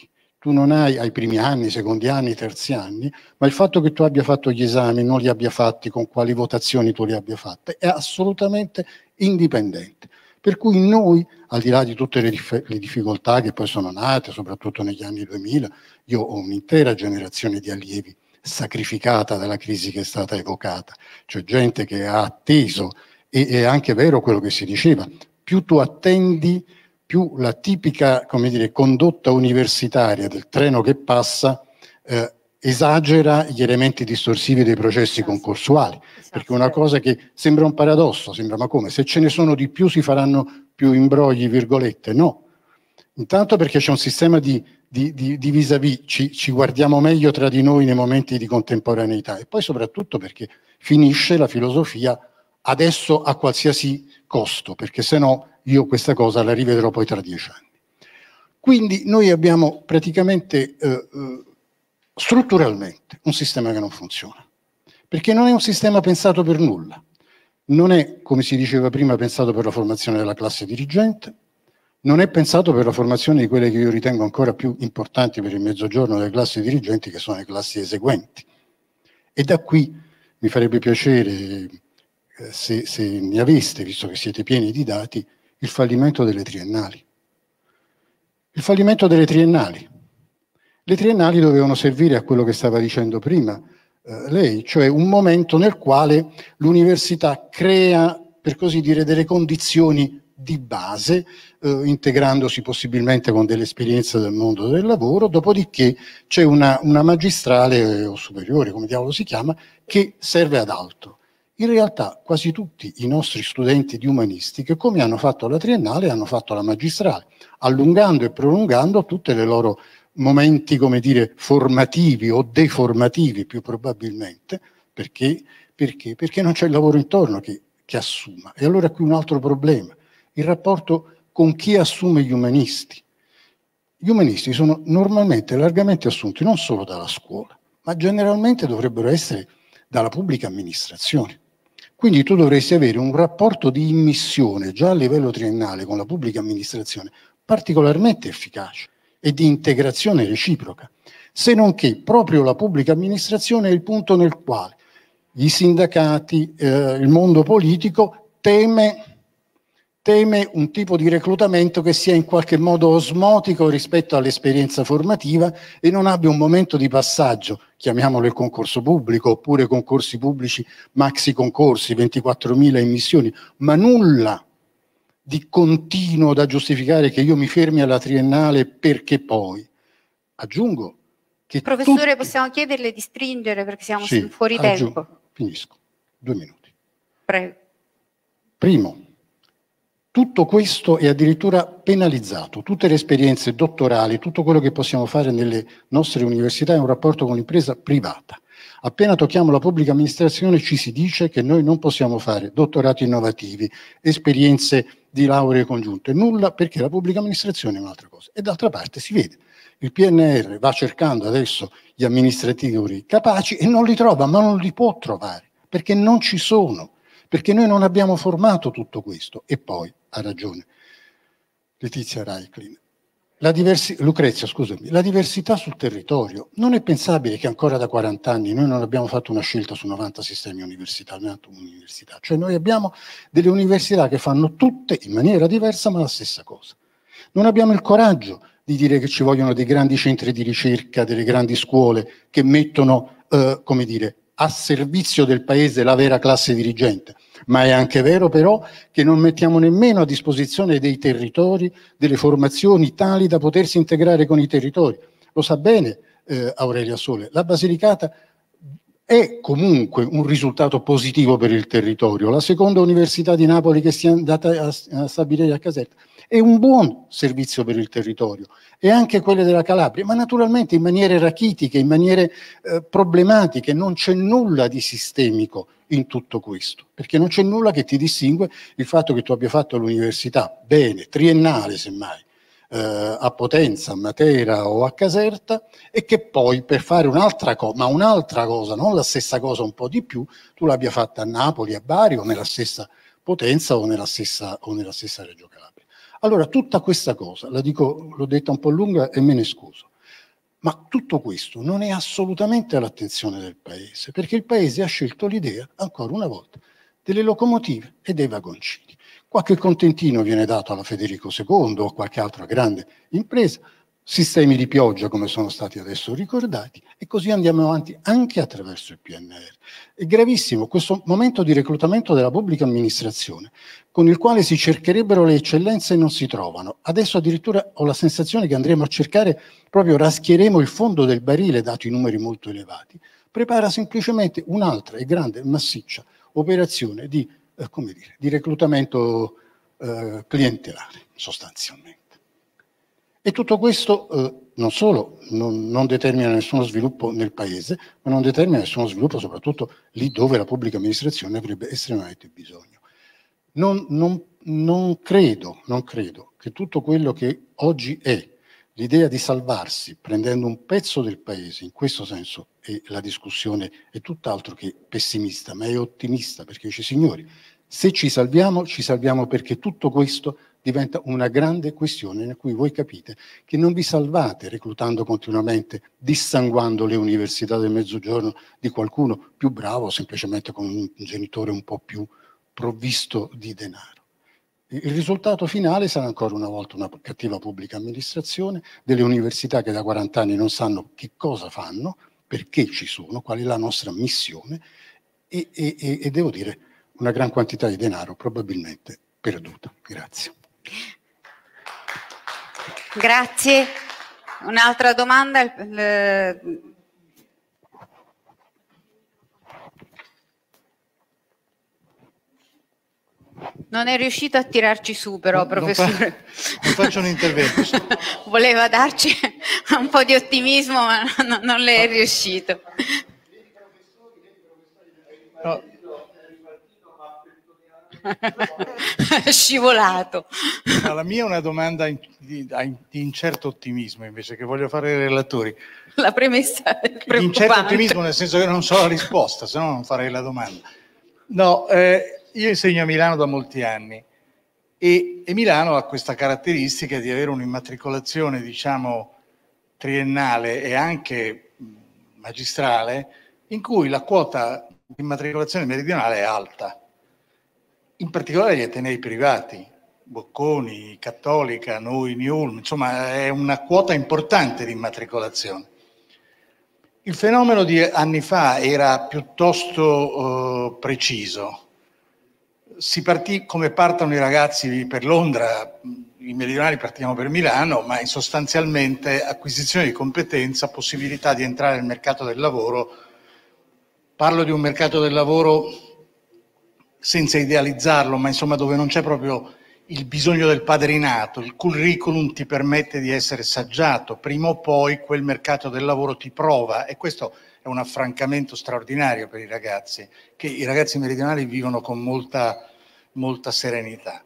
Speaker 7: tu non hai ai primi anni, secondi anni, terzi anni, ma il fatto che tu abbia fatto gli esami, non li abbia fatti, con quali votazioni tu li abbia fatte, è assolutamente indipendente. Per cui noi, al di là di tutte le, dif- le, difficoltà che poi sono nate, soprattutto negli anni 2000, io ho un'intera generazione di allievi sacrificata dalla crisi che è stata evocata, cioè gente che ha atteso, e è anche vero quello che si diceva, più tu attendi, più la tipica dire, condotta universitaria del treno che passa eh, esagera gli elementi distorsivi dei processi esatto. concorsuali, esatto. perché una cosa che sembra un paradosso, sembra ma come, se ce ne sono di più si faranno più imbrogli, virgolette, no. Intanto perché c'è un sistema di, di, di, di vis-à-vis, ci, ci guardiamo meglio tra di noi nei momenti di contemporaneità e poi soprattutto perché finisce la filosofia adesso a qualsiasi costo, perché se no io questa cosa la rivedrò poi tra dieci anni. Quindi noi abbiamo praticamente eh, eh, strutturalmente un sistema che non funziona, perché non è un sistema pensato per nulla, non è, come si diceva prima, pensato per la formazione della classe dirigente, non è pensato per la formazione di quelle che io ritengo ancora più importanti per il mezzogiorno delle classi dirigenti, che sono le classi eseguenti. E da qui mi farebbe piacere, eh, se, se ne aveste, visto che siete pieni di dati, il fallimento delle triennali. Il fallimento delle triennali. Le triennali dovevano servire a quello che stava dicendo prima eh, lei, cioè un momento nel quale l'università crea, per così dire, delle condizioni di base, eh, integrandosi possibilmente con delle esperienze del mondo del lavoro, dopodiché c'è una, una magistrale eh, o superiore, come diavolo si chiama, che serve ad altro. In realtà quasi tutti i nostri studenti di umanistiche, come hanno fatto la triennale, hanno fatto la magistrale, allungando e prolungando tutti i loro momenti, come dire, formativi o deformativi più probabilmente, perché, perché? perché non c'è il lavoro intorno che, che assuma. E allora qui un altro problema, il rapporto con chi assume gli umanisti. Gli umanisti sono normalmente largamente assunti non solo dalla scuola, ma generalmente dovrebbero essere dalla pubblica amministrazione. Quindi tu dovresti avere un rapporto di immissione già a livello triennale con la pubblica amministrazione particolarmente efficace e di integrazione reciproca, se non che proprio la pubblica amministrazione è il punto nel quale i sindacati, eh, il mondo politico teme teme un tipo di reclutamento che sia in qualche modo osmotico rispetto all'esperienza formativa e non abbia un momento di passaggio, chiamiamolo il concorso pubblico oppure concorsi pubblici, maxi concorsi, 24.000 emissioni, ma nulla di continuo da giustificare che io mi fermi alla triennale perché poi. Aggiungo che... Professore, tutti...
Speaker 1: possiamo chiederle di stringere perché siamo
Speaker 7: sì, fuori aggiungo, tempo. Finisco, due minuti. Prego. Primo, tutto questo è addirittura penalizzato, tutte le esperienze dottorali, tutto quello che possiamo fare nelle nostre università è un rapporto con l'impresa privata. Appena tocchiamo la pubblica amministrazione ci si dice che noi non possiamo fare dottorati innovativi, esperienze di lauree congiunte, nulla perché la pubblica amministrazione è un'altra cosa. E d'altra parte si vede, il PNR va cercando adesso gli amministratori capaci e non li trova, ma non li può trovare perché non ci sono perché noi non abbiamo formato tutto questo. E poi, ha ragione Letizia Reiklin, la diversi- Lucrezia, scusami, la diversità sul territorio. Non è pensabile che ancora da 40 anni noi non abbiamo fatto una scelta su 90 sistemi universitari, università. Cioè noi abbiamo delle università che fanno tutte in maniera diversa ma la stessa cosa. Non abbiamo il coraggio di dire che ci vogliono dei grandi centri di ricerca, delle grandi scuole che mettono, eh, come dire, a servizio del paese la vera classe dirigente. Ma è anche vero però che non mettiamo nemmeno a disposizione dei territori delle formazioni tali da potersi integrare con i territori. Lo sa bene eh, Aurelia Sole, la Basilicata è comunque un risultato positivo per il territorio. La seconda università di Napoli che si è andata a, a stabilire a Caserta è un buon servizio per il territorio e anche quelle della Calabria, ma naturalmente in maniere rachitiche, in maniere eh, problematiche, non c'è nulla di sistemico in tutto questo, perché non c'è nulla che ti distingue il fatto che tu abbia fatto l'università, bene, triennale semmai, eh, a Potenza, a Matera o a Caserta e che poi per fare un'altra cosa, ma un'altra cosa, non la stessa cosa un po' di più, tu l'abbia fatta a Napoli, a Bari o nella stessa Potenza o nella stessa, o nella stessa Reggio Calabria. Allora, tutta questa cosa, la dico, l'ho detta un po' lunga e me ne scuso, ma tutto questo non è assolutamente all'attenzione del Paese, perché il Paese ha scelto l'idea, ancora una volta, delle locomotive e dei vagoncini. Qualche contentino viene dato alla Federico II o a qualche altra grande impresa, sistemi di pioggia come sono stati adesso ricordati e così andiamo avanti anche attraverso il PNR. È gravissimo questo momento di reclutamento della pubblica amministrazione con il quale si cercherebbero le eccellenze e non si trovano. Adesso addirittura ho la sensazione che andremo a cercare, proprio raschieremo il fondo del barile dato i numeri molto elevati. Prepara semplicemente un'altra e grande massiccia operazione di, eh, dire, di reclutamento eh, clientelare sostanzialmente. E tutto questo eh, non solo non, non, determina nessuno sviluppo nel paese, ma non determina nessuno sviluppo soprattutto lì dove la pubblica amministrazione avrebbe estremamente bisogno. Non, non, non credo, credo che tutto quello che oggi è l'idea di salvarsi prendendo un pezzo del paese, in questo senso la discussione è tutt'altro che pessimista, ma è ottimista, perché dice signori, se ci salviamo, ci salviamo perché tutto questo diventa una grande questione in cui voi capite che non vi salvate reclutando continuamente, dissanguando le università del mezzogiorno di qualcuno più bravo, semplicemente con un genitore un po' più provvisto di denaro. Il risultato finale sarà ancora una volta una cattiva pubblica amministrazione, delle università che da 40 anni non sanno che cosa fanno, perché ci sono, qual è la nostra missione e, e, e devo dire una gran quantità di denaro probabilmente perduta. Grazie.
Speaker 1: Grazie. Un'altra domanda? Non è riuscito a tirarci su però, non, professore. Non,
Speaker 8: fa, faccio un intervento.
Speaker 1: Voleva darci un po' di ottimismo, ma non, non le è ah. riuscito.
Speaker 3: No,
Speaker 8: scivolato. No, la mia è una domanda di, incerto ottimismo invece che voglio fare ai relatori. La premessa è Di Incerto ottimismo nel senso che non so la risposta, se no non farei la domanda. No, eh, io insegno a Milano da molti anni e, e Milano ha questa caratteristica di avere un'immatricolazione, diciamo, triennale e anche mm, magistrale in cui la quota di immatricolazione meridionale è alta in particolare gli atenei privati, Bocconi, Cattolica, noi, Niulm, insomma è una quota importante di immatricolazione. Il fenomeno di anni fa era piuttosto eh, preciso. Si partì come partono i ragazzi per Londra, i meridionali partiamo per Milano, ma sostanzialmente acquisizione di competenza, possibilità di entrare nel mercato del lavoro. Parlo di un mercato del lavoro senza idealizzarlo, ma insomma dove non c'è proprio il bisogno del padrinato, il curriculum ti permette di essere saggiato, prima o poi quel mercato del lavoro ti prova e questo è un affrancamento straordinario per i ragazzi, che i ragazzi meridionali vivono con molta, molta serenità.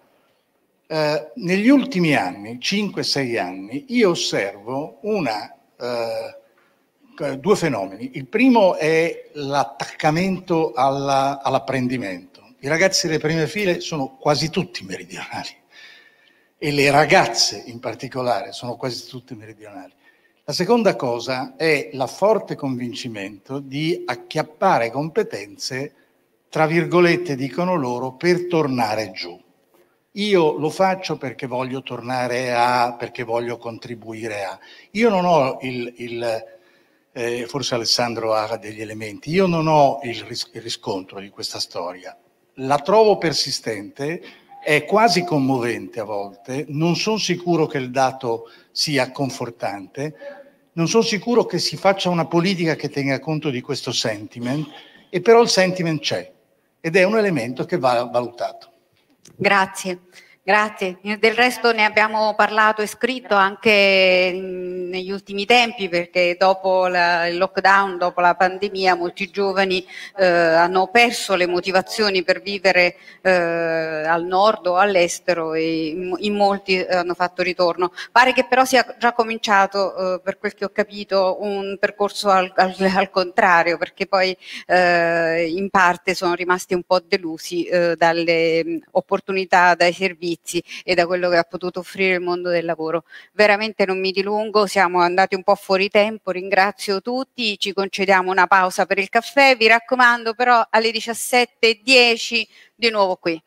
Speaker 8: Eh, negli ultimi anni, 5-6 anni, io osservo una, eh, due fenomeni. Il primo è l'attaccamento alla, all'apprendimento i ragazzi delle prime file sono quasi tutti meridionali e le ragazze in particolare sono quasi tutte meridionali. La seconda cosa è la forte convincimento di acchiappare competenze, tra virgolette dicono loro, per tornare giù. Io lo faccio perché voglio tornare a, perché voglio contribuire a. Io non ho il, il eh, forse Alessandro ha degli elementi, io non ho il, ris- il riscontro di questa storia, la trovo persistente, è quasi commovente a volte, non sono sicuro che il dato sia confortante, non sono sicuro che si faccia una politica che tenga conto di questo sentiment, e però il sentiment c'è ed è un elemento che va valutato.
Speaker 1: Grazie. Grazie, del resto ne abbiamo parlato e scritto anche mm, negli ultimi tempi perché dopo la, il lockdown, dopo la pandemia, molti giovani eh, hanno perso le motivazioni per vivere eh, al nord o all'estero e in, in molti eh, hanno fatto ritorno. Pare che però sia già cominciato, eh, per quel che ho capito, un percorso al, al, al contrario perché poi eh, in parte sono rimasti un po' delusi eh, dalle mm, opportunità, dai servizi servizi e da quello che ha potuto offrire il mondo del lavoro. Veramente non mi dilungo, siamo andati un po' fuori tempo, ringrazio tutti, ci concediamo una pausa per il caffè, vi raccomando però alle 17.10 di nuovo qui.